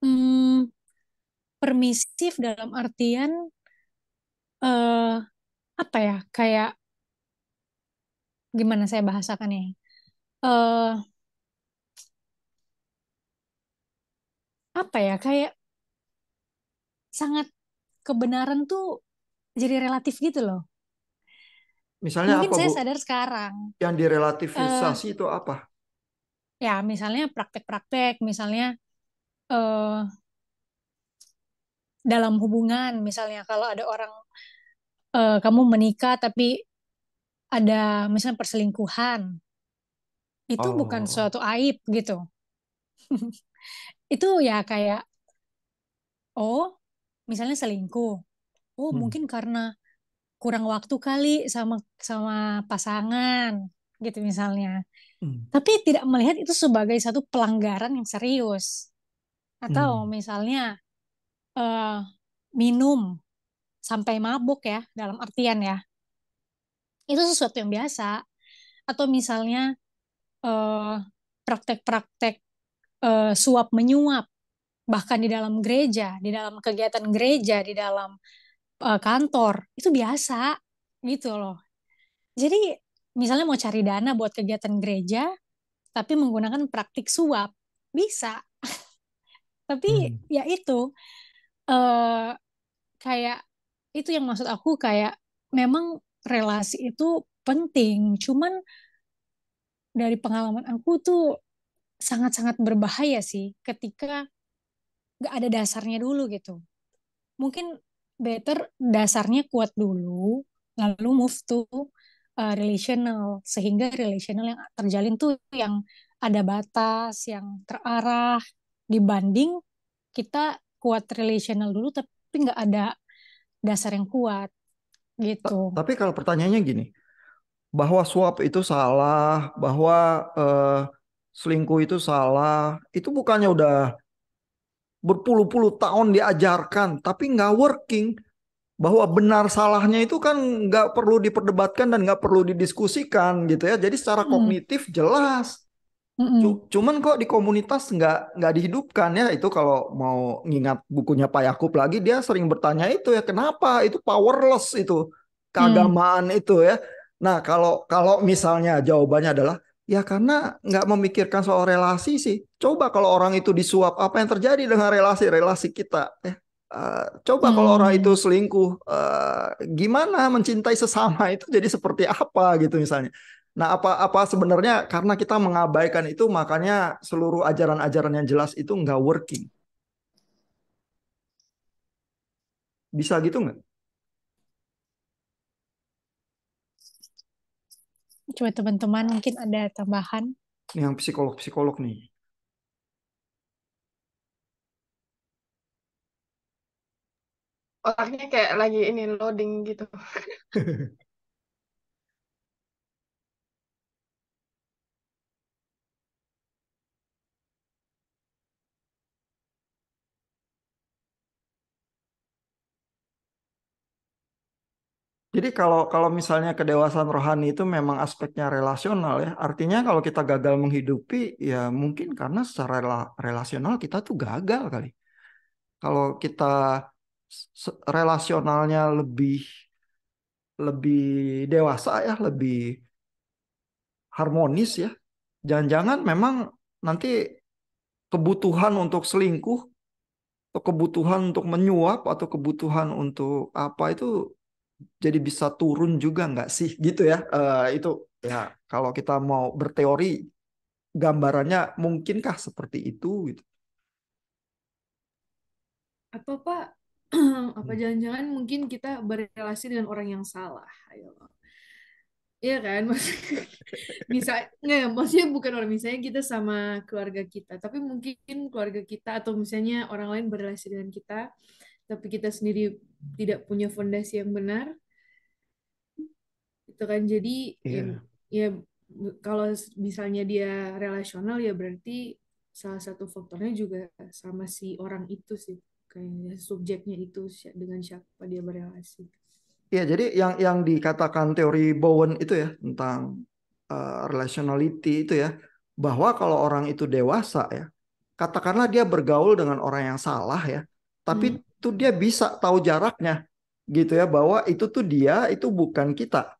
hmm, permisif dalam artian uh, apa ya kayak gimana saya bahasakannya uh, apa ya kayak sangat kebenaran tuh jadi relatif gitu loh misalnya mungkin apa, saya Bu? sadar sekarang yang direlativisasi uh, itu apa ya misalnya praktek-praktek misalnya uh, dalam hubungan misalnya kalau ada orang uh, kamu menikah tapi ada misalnya perselingkuhan itu oh. bukan suatu aib gitu itu ya kayak oh misalnya selingkuh oh hmm. mungkin karena kurang waktu kali sama sama pasangan gitu misalnya hmm. tapi tidak melihat itu sebagai satu pelanggaran yang serius atau hmm. misalnya uh, minum sampai mabuk ya dalam artian ya itu sesuatu yang biasa atau misalnya praktek eh, praktek-praktek uh, suap menyuap bahkan di dalam gereja di dalam kegiatan gereja di dalam uh, kantor itu biasa gitu loh jadi misalnya mau cari dana buat kegiatan gereja tapi menggunakan praktik suap bisa tapi hmm. ya itu uh, kayak itu yang maksud aku kayak memang relasi itu penting cuman dari pengalaman aku tuh sangat-sangat berbahaya sih ketika gak ada dasarnya dulu gitu mungkin better dasarnya kuat dulu lalu move to uh, relational sehingga relational yang terjalin tuh yang ada batas yang terarah dibanding kita kuat relational dulu tapi nggak ada dasar yang kuat gitu. Tapi kalau pertanyaannya gini, bahwa suap itu salah, bahwa uh, selingkuh itu salah, itu bukannya udah berpuluh-puluh tahun diajarkan, tapi nggak working. Bahwa benar salahnya itu kan nggak perlu diperdebatkan dan nggak perlu didiskusikan gitu ya. Jadi secara hmm. kognitif jelas mm hmm Cuman kok di komunitas nggak nggak dihidupkan ya itu kalau mau ngingat bukunya Pak Yakub lagi dia sering bertanya itu ya kenapa itu powerless itu keagamaan mm. itu ya. Nah kalau kalau misalnya jawabannya adalah ya karena nggak memikirkan soal relasi sih. Coba kalau orang itu disuap apa yang terjadi dengan relasi relasi kita ya. Uh, coba mm. kalau orang itu hmm. selingkuh, uh, gimana mencintai sesama itu jadi seperti apa gitu misalnya. Nah, apa-apa sebenarnya karena kita mengabaikan itu, makanya seluruh ajaran-ajaran yang jelas itu nggak working. Bisa gitu nggak? Coba teman-teman mungkin ada tambahan. Yang psikolog-psikolog nih. orangnya kayak lagi ini loading gitu. Jadi kalau kalau misalnya kedewasaan rohani itu memang aspeknya relasional ya. Artinya kalau kita gagal menghidupi ya mungkin karena secara relasional kita tuh gagal kali. Kalau kita relasionalnya lebih lebih dewasa ya, lebih harmonis ya. Jangan-jangan memang nanti kebutuhan untuk selingkuh atau kebutuhan untuk menyuap atau kebutuhan untuk apa itu jadi bisa turun juga nggak sih gitu ya uh, itu ya kalau kita mau berteori gambarannya mungkinkah seperti itu gitu apa pak apa hmm. jangan-jangan mungkin kita berrelasi dengan orang yang salah ayo Iya kan, maksudnya bisa nggak? Maksudnya bukan orang misalnya kita sama keluarga kita, tapi mungkin keluarga kita atau misalnya orang lain berrelasi dengan kita, tapi kita sendiri tidak punya fondasi yang benar itu kan jadi yeah. ya, ya kalau misalnya dia relasional ya berarti salah satu faktornya juga sama si orang itu sih kayaknya subjeknya itu dengan siapa dia berrelasi. Ya jadi yang yang dikatakan teori Bowen itu ya tentang uh, relationality itu ya bahwa kalau orang itu dewasa ya katakanlah dia bergaul dengan orang yang salah ya, tapi hmm itu dia bisa tahu jaraknya gitu ya bahwa itu tuh dia itu bukan kita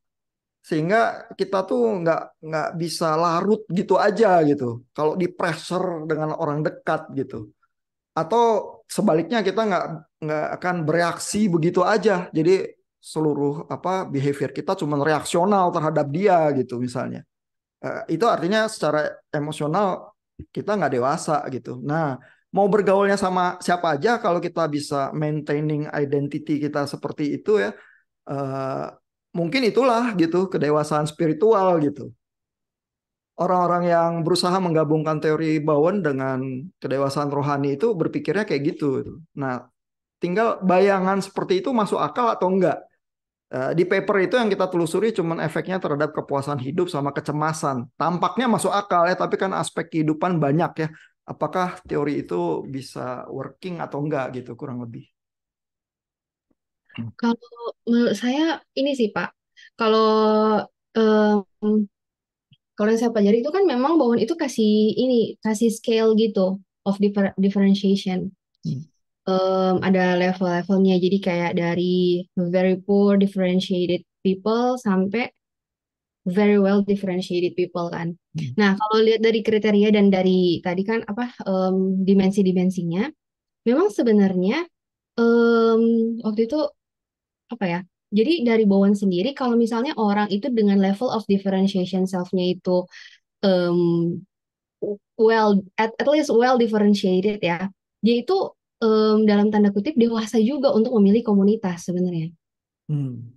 sehingga kita tuh nggak nggak bisa larut gitu aja gitu kalau di pressure dengan orang dekat gitu atau sebaliknya kita nggak nggak akan bereaksi begitu aja jadi seluruh apa behavior kita cuma reaksional terhadap dia gitu misalnya eh, itu artinya secara emosional kita nggak dewasa gitu nah mau bergaulnya sama siapa aja kalau kita bisa maintaining identity kita seperti itu ya uh, mungkin itulah gitu kedewasaan spiritual gitu orang-orang yang berusaha menggabungkan teori Bowen dengan kedewasaan rohani itu berpikirnya kayak gitu. gitu. Nah, tinggal bayangan seperti itu masuk akal atau enggak. Eh, di paper itu yang kita telusuri cuman efeknya terhadap kepuasan hidup sama kecemasan. Tampaknya masuk akal ya, tapi kan aspek kehidupan banyak ya apakah teori itu bisa working atau enggak gitu kurang lebih. Hmm. Kalau menurut saya ini sih Pak, kalau um, kalau yang saya pelajari itu kan memang Bowen itu kasih ini kasih scale gitu of differentiation. Um, ada level-levelnya jadi kayak dari very poor differentiated people sampai very well differentiated people kan. Hmm. Nah, kalau lihat dari kriteria dan dari tadi kan apa um, dimensi-dimensinya, memang sebenarnya um, waktu itu apa ya? Jadi dari Bowen sendiri kalau misalnya orang itu dengan level of differentiation self-nya itu um, well at, at least well differentiated ya, dia itu um, dalam tanda kutip dewasa juga untuk memilih komunitas sebenarnya. Hmm.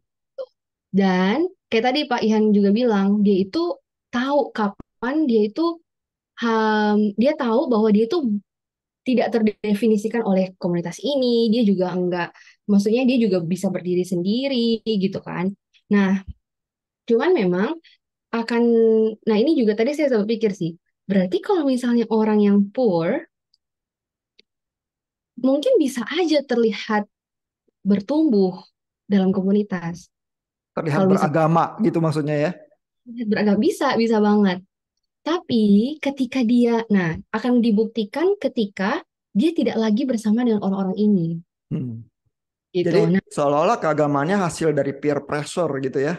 Dan kayak tadi Pak Ihan juga bilang dia itu tahu kapan dia itu um, dia tahu bahwa dia itu tidak terdefinisikan oleh komunitas ini dia juga enggak maksudnya dia juga bisa berdiri sendiri gitu kan nah cuman memang akan nah ini juga tadi saya sempat pikir sih berarti kalau misalnya orang yang poor mungkin bisa aja terlihat bertumbuh dalam komunitas terlihat kalau beragama bisa, gitu maksudnya ya beragama bisa bisa banget tapi ketika dia nah akan dibuktikan ketika dia tidak lagi bersama dengan orang-orang ini hmm. gitu. jadi nah, seolah-olah keagamannya hasil dari peer pressure gitu ya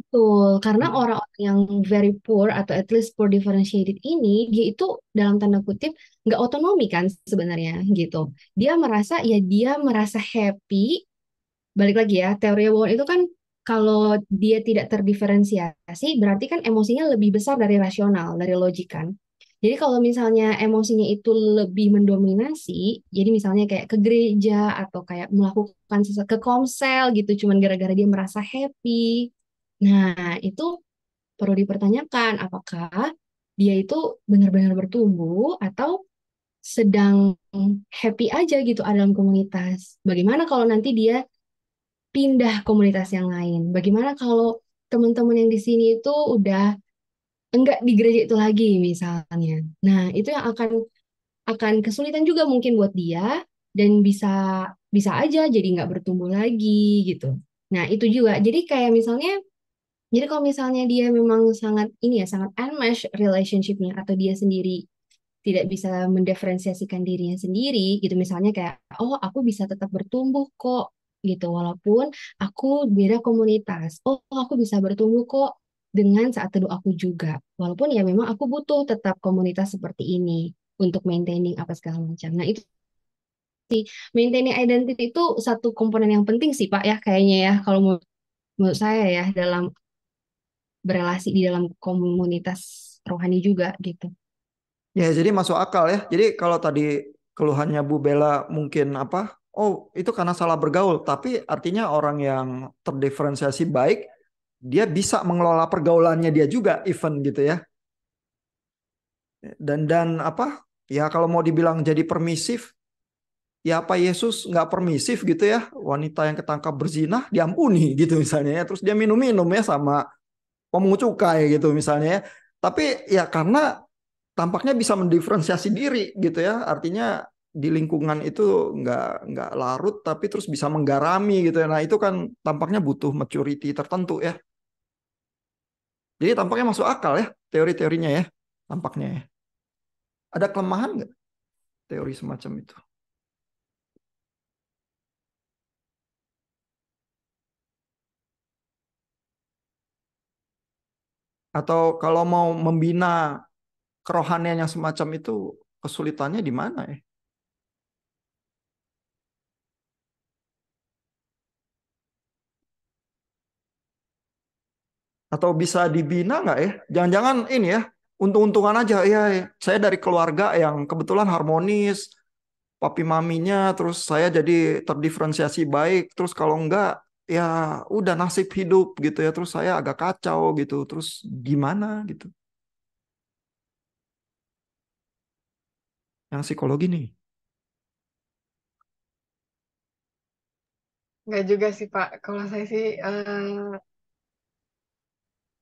betul karena hmm. orang-orang hmm. yang very poor atau at least poor differentiated ini dia itu dalam tanda kutip nggak otonomi kan sebenarnya gitu dia merasa ya dia merasa happy balik lagi ya teori Wawon itu kan kalau dia tidak terdiferensiasi, berarti kan emosinya lebih besar dari rasional, dari logik kan. Jadi kalau misalnya emosinya itu lebih mendominasi, jadi misalnya kayak ke gereja atau kayak melakukan sesuatu ke komsel gitu, cuman gara-gara dia merasa happy. Nah itu perlu dipertanyakan apakah dia itu benar-benar bertumbuh atau sedang happy aja gitu ada dalam komunitas. Bagaimana kalau nanti dia pindah komunitas yang lain. Bagaimana kalau teman-teman yang di sini itu udah enggak di gereja itu lagi misalnya. Nah, itu yang akan akan kesulitan juga mungkin buat dia dan bisa bisa aja jadi nggak bertumbuh lagi gitu. Nah, itu juga. Jadi kayak misalnya jadi kalau misalnya dia memang sangat ini ya sangat relationship relationshipnya atau dia sendiri tidak bisa mendiferensiasikan dirinya sendiri gitu misalnya kayak oh aku bisa tetap bertumbuh kok gitu walaupun aku beda komunitas oh aku bisa bertumbuh kok dengan saat teduh aku juga walaupun ya memang aku butuh tetap komunitas seperti ini untuk maintaining apa segala macam nah itu sih maintaining identity itu satu komponen yang penting sih pak ya kayaknya ya kalau menurut saya ya dalam berelasi di dalam komunitas rohani juga gitu ya jadi masuk akal ya jadi kalau tadi keluhannya Bu Bella mungkin apa oh itu karena salah bergaul tapi artinya orang yang terdiferensiasi baik dia bisa mengelola pergaulannya dia juga event gitu ya dan dan apa ya kalau mau dibilang jadi permisif ya apa Yesus nggak permisif gitu ya wanita yang ketangkap berzina diampuni gitu misalnya ya terus dia minum-minum ya sama pemungut cukai gitu misalnya ya tapi ya karena tampaknya bisa mendiferensiasi diri gitu ya artinya di lingkungan itu nggak nggak larut tapi terus bisa menggarami gitu ya. Nah itu kan tampaknya butuh maturity tertentu ya. Jadi tampaknya masuk akal ya teori-teorinya ya tampaknya ya. Ada kelemahan nggak teori semacam itu? Atau kalau mau membina kerohanian yang semacam itu kesulitannya di mana ya? atau bisa dibina nggak ya? Jangan-jangan ini ya, untung-untungan aja. Iya, ya. saya dari keluarga yang kebetulan harmonis, papi maminya, terus saya jadi terdiferensiasi baik. Terus kalau nggak, ya udah nasib hidup gitu ya. Terus saya agak kacau gitu. Terus gimana gitu. Yang psikologi nih. nggak juga sih Pak. Kalau saya sih uh,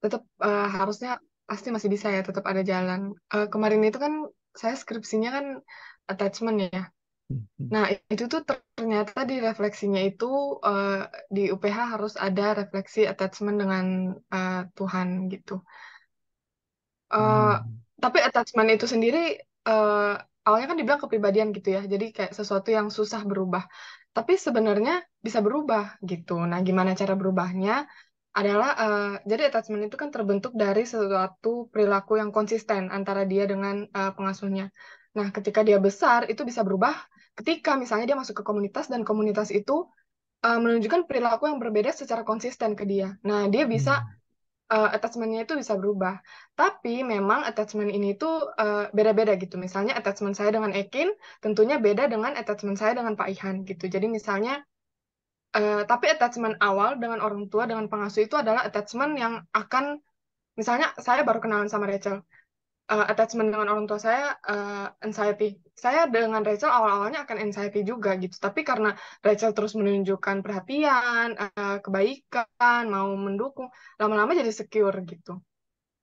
tetap uh, eh, harusnya pasti masih bisa ya tetap ada jalan uh, kemarin itu kan saya skripsinya kan attachment ya hmm. nah itu tuh ternyata di refleksinya itu uh, di UPH harus ada refleksi attachment dengan uh, Tuhan gitu uh, hmm. tapi attachment itu sendiri uh, awalnya kan dibilang kepribadian gitu ya jadi kayak sesuatu yang susah berubah tapi sebenarnya bisa berubah gitu nah gimana cara berubahnya adalah uh, jadi attachment itu kan terbentuk dari sesuatu perilaku yang konsisten antara dia dengan uh, pengasuhnya. Nah, ketika dia besar itu bisa berubah ketika misalnya dia masuk ke komunitas dan komunitas itu uh, menunjukkan perilaku yang berbeda secara konsisten ke dia. Nah, dia bisa uh, attachment-nya itu bisa berubah. Tapi memang attachment ini itu uh, beda-beda gitu. Misalnya attachment saya dengan Ekin tentunya beda dengan attachment saya dengan Pak Ihan gitu. Jadi misalnya Uh, tapi attachment awal dengan orang tua dengan pengasuh itu adalah attachment yang akan misalnya saya baru kenalan sama Rachel uh, attachment dengan orang tua saya uh, anxiety saya dengan Rachel awal awalnya akan anxiety juga gitu tapi karena Rachel terus menunjukkan perhatian uh, kebaikan mau mendukung lama lama jadi secure gitu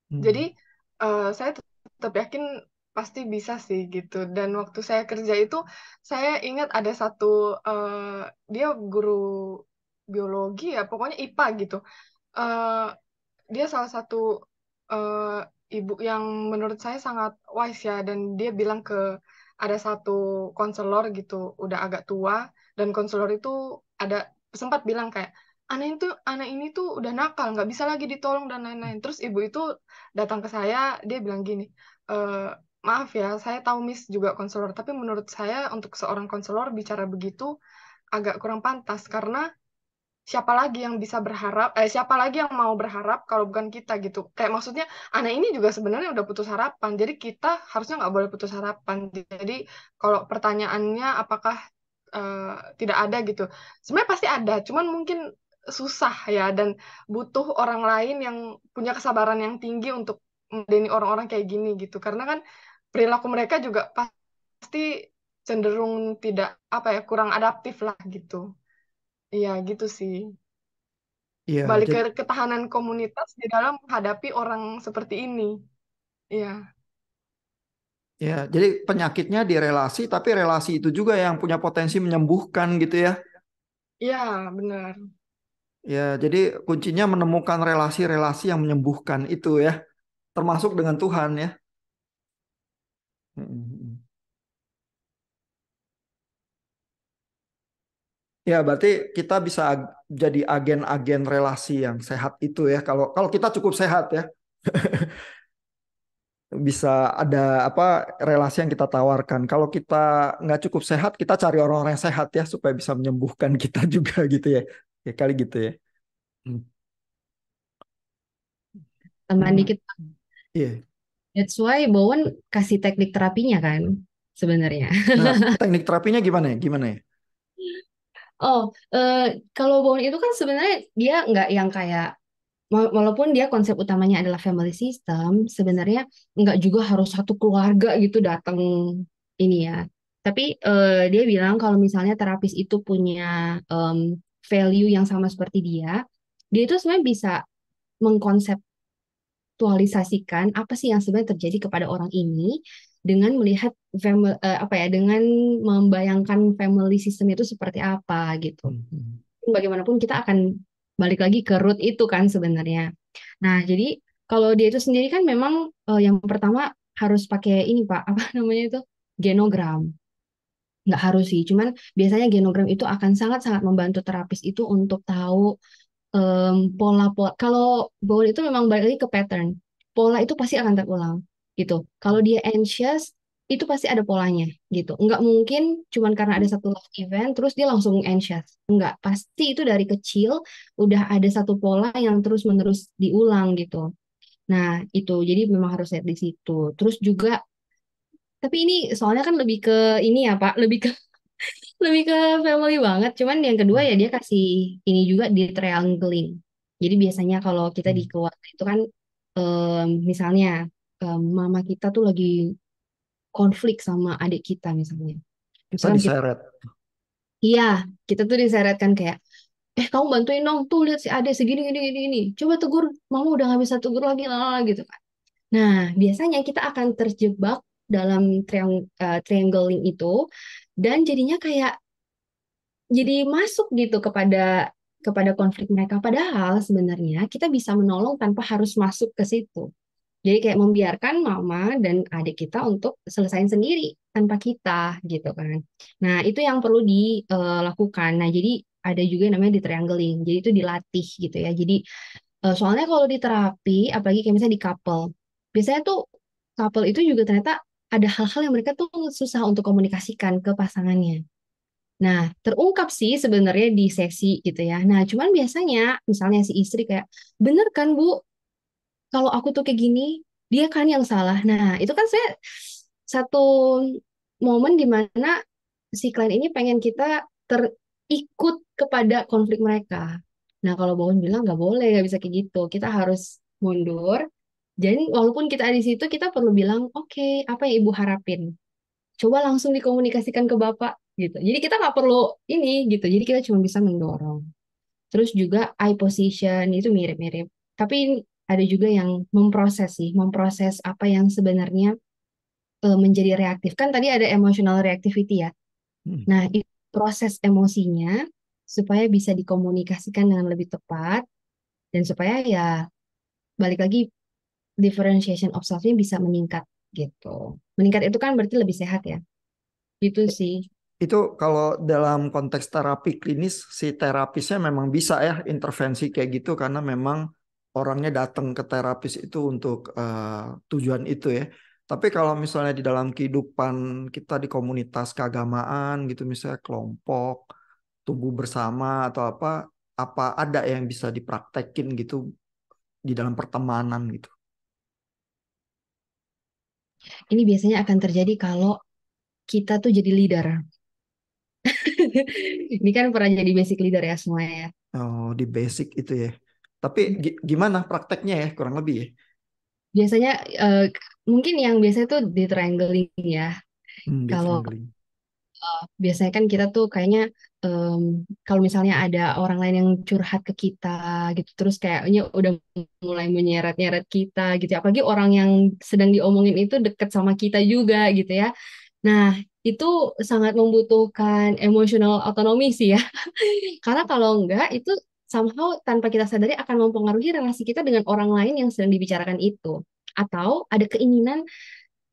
hmm. jadi uh, saya tetap yakin pasti bisa sih gitu dan waktu saya kerja itu saya ingat ada satu uh, dia guru biologi ya pokoknya IPA gitu uh, dia salah satu uh, ibu yang menurut saya sangat wise ya dan dia bilang ke ada satu konselor gitu udah agak tua dan konselor itu ada sempat bilang kayak anak itu anak ini tuh udah nakal nggak bisa lagi ditolong dan lain-lain terus ibu itu datang ke saya dia bilang gini maaf ya, saya tahu Miss juga konselor, tapi menurut saya untuk seorang konselor bicara begitu agak kurang pantas karena siapa lagi yang bisa berharap eh siapa lagi yang mau berharap kalau bukan kita gitu kayak maksudnya anak ini juga sebenarnya udah putus harapan jadi kita harusnya nggak boleh putus harapan jadi kalau pertanyaannya apakah uh, tidak ada gitu sebenarnya pasti ada cuman mungkin susah ya dan butuh orang lain yang punya kesabaran yang tinggi untuk mendeni orang-orang kayak gini gitu karena kan perilaku mereka juga pasti cenderung tidak apa ya kurang adaptif lah gitu. Iya gitu sih. Iya. Balik ke ketahanan komunitas di dalam menghadapi orang seperti ini. Iya. Ya, jadi penyakitnya di relasi, tapi relasi itu juga yang punya potensi menyembuhkan gitu ya. Iya, benar. Ya, jadi kuncinya menemukan relasi-relasi yang menyembuhkan itu ya, termasuk dengan Tuhan ya. Ya, berarti kita bisa jadi agen-agen relasi yang sehat itu ya. Kalau kalau kita cukup sehat ya, bisa ada apa relasi yang kita tawarkan. Kalau kita nggak cukup sehat, kita cari orang-orang yang sehat ya supaya bisa menyembuhkan kita juga gitu ya. Ya kali gitu ya. Hmm. Teman dikit. Iya. That's why Bowen kasih teknik terapinya kan sebenarnya. Nah, teknik terapinya gimana ya? Gimana ya? Oh, eh, kalau Bowen itu kan sebenarnya dia nggak yang kayak walaupun dia konsep utamanya adalah family system, sebenarnya nggak juga harus satu keluarga gitu datang ini ya. Tapi uh, dia bilang kalau misalnya terapis itu punya um, value yang sama seperti dia, dia itu sebenarnya bisa mengkonsep mengaktualisasikan apa sih yang sebenarnya terjadi kepada orang ini dengan melihat family, uh, eh, apa ya dengan membayangkan family system itu seperti apa gitu. Hmm, hmm. Bagaimanapun kita akan balik lagi ke root itu kan sebenarnya. Nah, jadi kalau dia itu sendiri kan memang uh, yang pertama harus pakai ini Pak, apa namanya itu? genogram. Nggak harus sih, cuman biasanya genogram itu akan sangat-sangat membantu terapis itu untuk tahu um, pola pola kalau bowl itu memang balik lagi ke pattern pola itu pasti akan terulang gitu kalau dia anxious itu pasti ada polanya gitu nggak mungkin cuman karena ada satu love event terus dia langsung anxious nggak pasti itu dari kecil udah ada satu pola yang terus menerus diulang gitu nah itu jadi memang harus lihat di situ terus juga tapi ini soalnya kan lebih ke ini ya Pak, lebih ke lebih ke family banget. Cuman yang kedua ya hmm. dia kasih ini juga di triangling. Jadi biasanya kalau kita hmm. di keluarga itu kan um, misalnya um, mama kita tuh lagi konflik sama adik kita misalnya. Misalnya kita, diseret. Iya, kita tuh diseretkan kayak eh kamu bantuin dong tuh lihat si adik segini gini gini gini coba tegur mama udah nggak bisa tegur lagi lah gitu kan nah biasanya kita akan terjebak dalam triang uh, triangling itu dan jadinya kayak jadi masuk gitu kepada kepada konflik mereka padahal sebenarnya kita bisa menolong tanpa harus masuk ke situ jadi kayak membiarkan mama dan adik kita untuk selesain sendiri tanpa kita gitu kan nah itu yang perlu dilakukan eh, nah jadi ada juga yang namanya di triangling jadi itu dilatih gitu ya jadi eh, soalnya kalau di terapi apalagi kayak misalnya di couple biasanya tuh couple itu juga ternyata ada hal-hal yang mereka tuh susah untuk komunikasikan ke pasangannya. Nah, terungkap sih sebenarnya di sesi gitu ya. Nah, cuman biasanya misalnya si istri kayak, bener kan Bu, kalau aku tuh kayak gini, dia kan yang salah. Nah, itu kan saya satu momen dimana si klien ini pengen kita terikut kepada konflik mereka. Nah, kalau Bowen bilang nggak boleh, nggak bisa kayak gitu. Kita harus mundur, jadi walaupun kita di situ, kita perlu bilang, oke, okay, apa yang ibu harapin? Coba langsung dikomunikasikan ke bapak, gitu. Jadi kita nggak perlu ini, gitu. Jadi kita cuma bisa mendorong. Terus juga eye position itu mirip-mirip. Tapi ada juga yang memproses sih, memproses apa yang sebenarnya e, menjadi reaktif. Kan tadi ada emotional reactivity ya. Hmm. Nah, itu proses emosinya supaya bisa dikomunikasikan dengan lebih tepat dan supaya ya balik lagi differentiation of self-nya bisa meningkat gitu. Meningkat itu kan berarti lebih sehat ya. Itu sih. Itu kalau dalam konteks terapi klinis si terapisnya memang bisa ya intervensi kayak gitu karena memang orangnya datang ke terapis itu untuk uh, tujuan itu ya. Tapi kalau misalnya di dalam kehidupan kita di komunitas keagamaan gitu misalnya kelompok tumbuh bersama atau apa apa ada yang bisa dipraktekin gitu di dalam pertemanan gitu. Ini biasanya akan terjadi kalau kita tuh jadi leader. ini kan pernah jadi basic leader ya semuanya. ya. Oh, di basic itu ya. Tapi hmm. gimana prakteknya ya kurang lebih ya? Biasanya uh, mungkin yang biasanya tuh di triangling ya. Hmm, Kalau uh, biasanya kan kita tuh kayaknya um, kalau misalnya ada orang lain yang curhat ke kita gitu terus kayaknya udah mulai menyeret-nyeret kita gitu ya. apalagi orang yang sedang diomongin itu deket sama kita juga gitu ya nah itu sangat membutuhkan emosional autonomi sih ya karena kalau enggak itu somehow tanpa kita sadari akan mempengaruhi relasi kita dengan orang lain yang sedang dibicarakan itu atau ada keinginan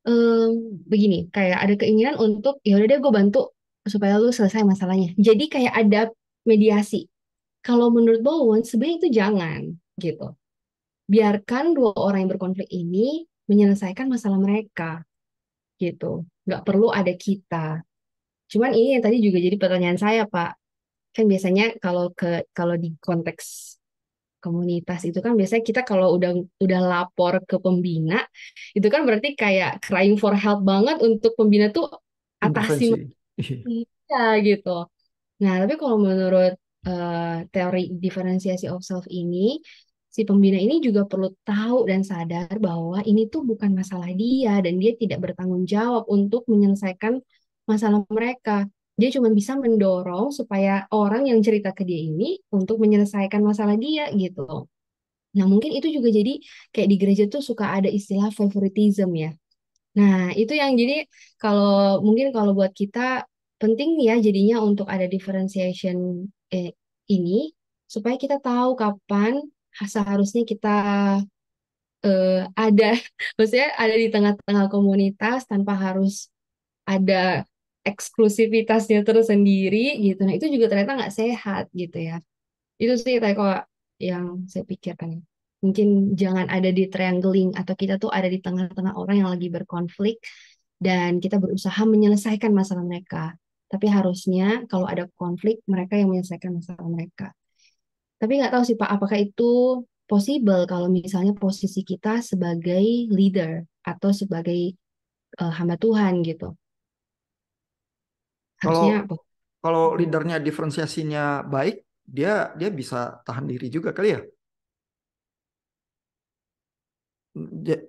um, begini kayak ada keinginan untuk ya udah deh gue bantu supaya lu selesai masalahnya. Jadi kayak ada mediasi. Kalau menurut Bowen sebenarnya itu jangan gitu. Biarkan dua orang yang berkonflik ini menyelesaikan masalah mereka gitu. Gak perlu ada kita. Cuman ini yang tadi juga jadi pertanyaan saya Pak. Kan biasanya kalau ke kalau di konteks komunitas itu kan biasanya kita kalau udah udah lapor ke pembina itu kan berarti kayak crying for help banget untuk pembina tuh atasi Iya. iya gitu. Nah, tapi kalau menurut uh, teori diferensiasi of self ini, si pembina ini juga perlu tahu dan sadar bahwa ini tuh bukan masalah dia dan dia tidak bertanggung jawab untuk menyelesaikan masalah mereka. Dia cuma bisa mendorong supaya orang yang cerita ke dia ini untuk menyelesaikan masalah dia gitu. Nah, mungkin itu juga jadi kayak di gereja tuh suka ada istilah favoritism ya. Nah, itu yang jadi kalau mungkin kalau buat kita penting ya jadinya untuk ada differentiation eh, ini supaya kita tahu kapan seharusnya kita eh, ada maksudnya ada di tengah-tengah komunitas tanpa harus ada eksklusivitasnya tersendiri gitu. Nah, itu juga ternyata nggak sehat gitu ya. Itu sih tadi kok yang saya pikirkan mungkin jangan ada di triangling atau kita tuh ada di tengah-tengah orang yang lagi berkonflik dan kita berusaha menyelesaikan masalah mereka. Tapi harusnya kalau ada konflik mereka yang menyelesaikan masalah mereka. Tapi nggak tahu sih Pak, apakah itu possible kalau misalnya posisi kita sebagai leader atau sebagai uh, hamba Tuhan gitu. Harusnya kalau, apa? kalau hmm. leadernya diferensiasinya baik, dia dia bisa tahan diri juga kali ya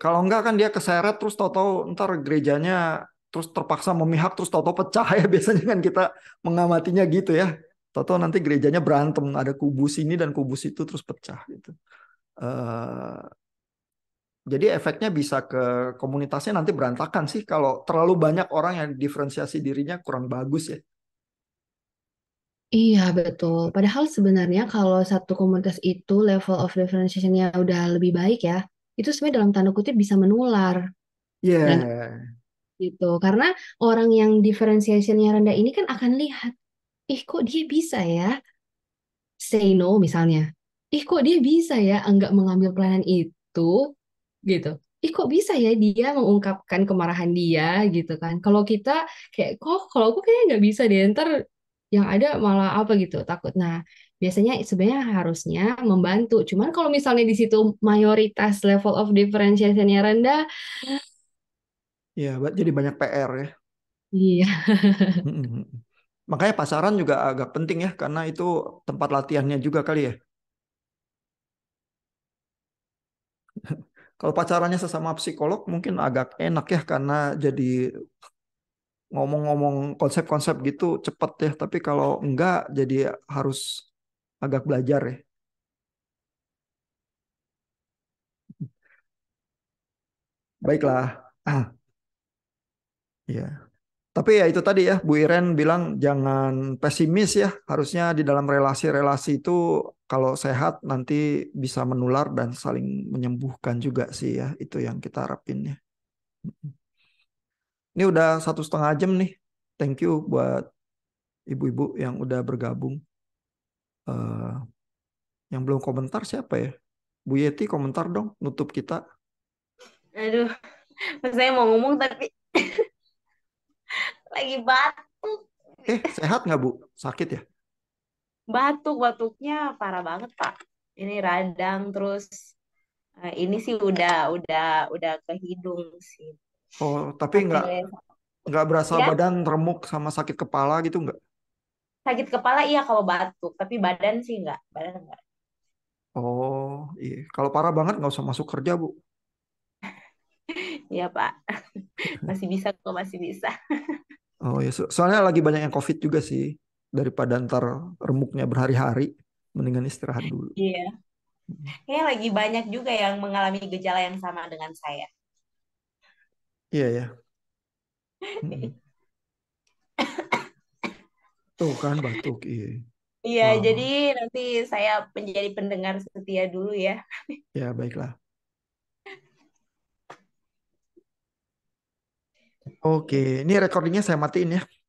kalau enggak kan dia keseret terus tahu-tahu ntar gerejanya terus terpaksa memihak terus tahu-tahu pecah ya biasanya kan kita mengamatinya gitu ya tahu-tahu nanti gerejanya berantem ada kubu sini dan kubu situ terus pecah gitu uh, jadi efeknya bisa ke komunitasnya nanti berantakan sih kalau terlalu banyak orang yang diferensiasi dirinya kurang bagus ya Iya betul. Padahal sebenarnya kalau satu komunitas itu level of differentiation-nya udah lebih baik ya, itu sebenarnya dalam tanda kutip bisa menular. Iya. Yeah. gitu. Karena orang yang diferensiasinya rendah ini kan akan lihat, ih kok dia bisa ya say no misalnya. Ih kok dia bisa ya enggak mengambil pelayanan itu gitu ih kok bisa ya dia mengungkapkan kemarahan dia gitu kan kalau kita kayak kok kalau aku kayaknya nggak bisa deh ntar yang ada malah apa gitu takut nah biasanya sebenarnya harusnya membantu. Cuman kalau misalnya di situ mayoritas level of differentiation-nya rendah, ya jadi banyak PR ya. Iya. Makanya pasaran juga agak penting ya karena itu tempat latihannya juga kali ya. Kalau pacarannya sesama psikolog mungkin agak enak ya karena jadi ngomong-ngomong konsep-konsep gitu cepet ya tapi kalau enggak jadi harus agak belajar ya. Baiklah. Ah. Ya. Tapi ya itu tadi ya, Bu Iren bilang jangan pesimis ya. Harusnya di dalam relasi-relasi itu kalau sehat nanti bisa menular dan saling menyembuhkan juga sih ya. Itu yang kita harapin ya. Ini udah satu setengah jam nih. Thank you buat ibu-ibu yang udah bergabung. Eh, yang belum komentar siapa ya? Bu Yeti komentar dong, nutup kita. Aduh, saya mau ngomong tapi lagi batuk. Eh, sehat nggak Bu? Sakit ya? Batuk, batuknya parah banget Pak. Ini radang terus eh, ini sih udah udah udah ke hidung sih. Oh, tapi nggak nggak berasa ya? badan remuk sama sakit kepala gitu nggak? sakit kepala iya kalau batuk tapi badan sih enggak badan enggak oh iya kalau parah banget nggak usah masuk kerja bu Iya pak masih bisa kok masih bisa oh iya soalnya lagi banyak yang covid juga sih daripada ntar remuknya berhari-hari mendingan istirahat dulu iya hmm. Kayaknya lagi banyak juga yang mengalami gejala yang sama dengan saya. Iya ya. Tuh kan batuk, iya. Iya, wow. Ah. jadi nanti saya menjadi pendengar setia dulu ya. Ya, baiklah. Oke, ini recordingnya saya matiin ya.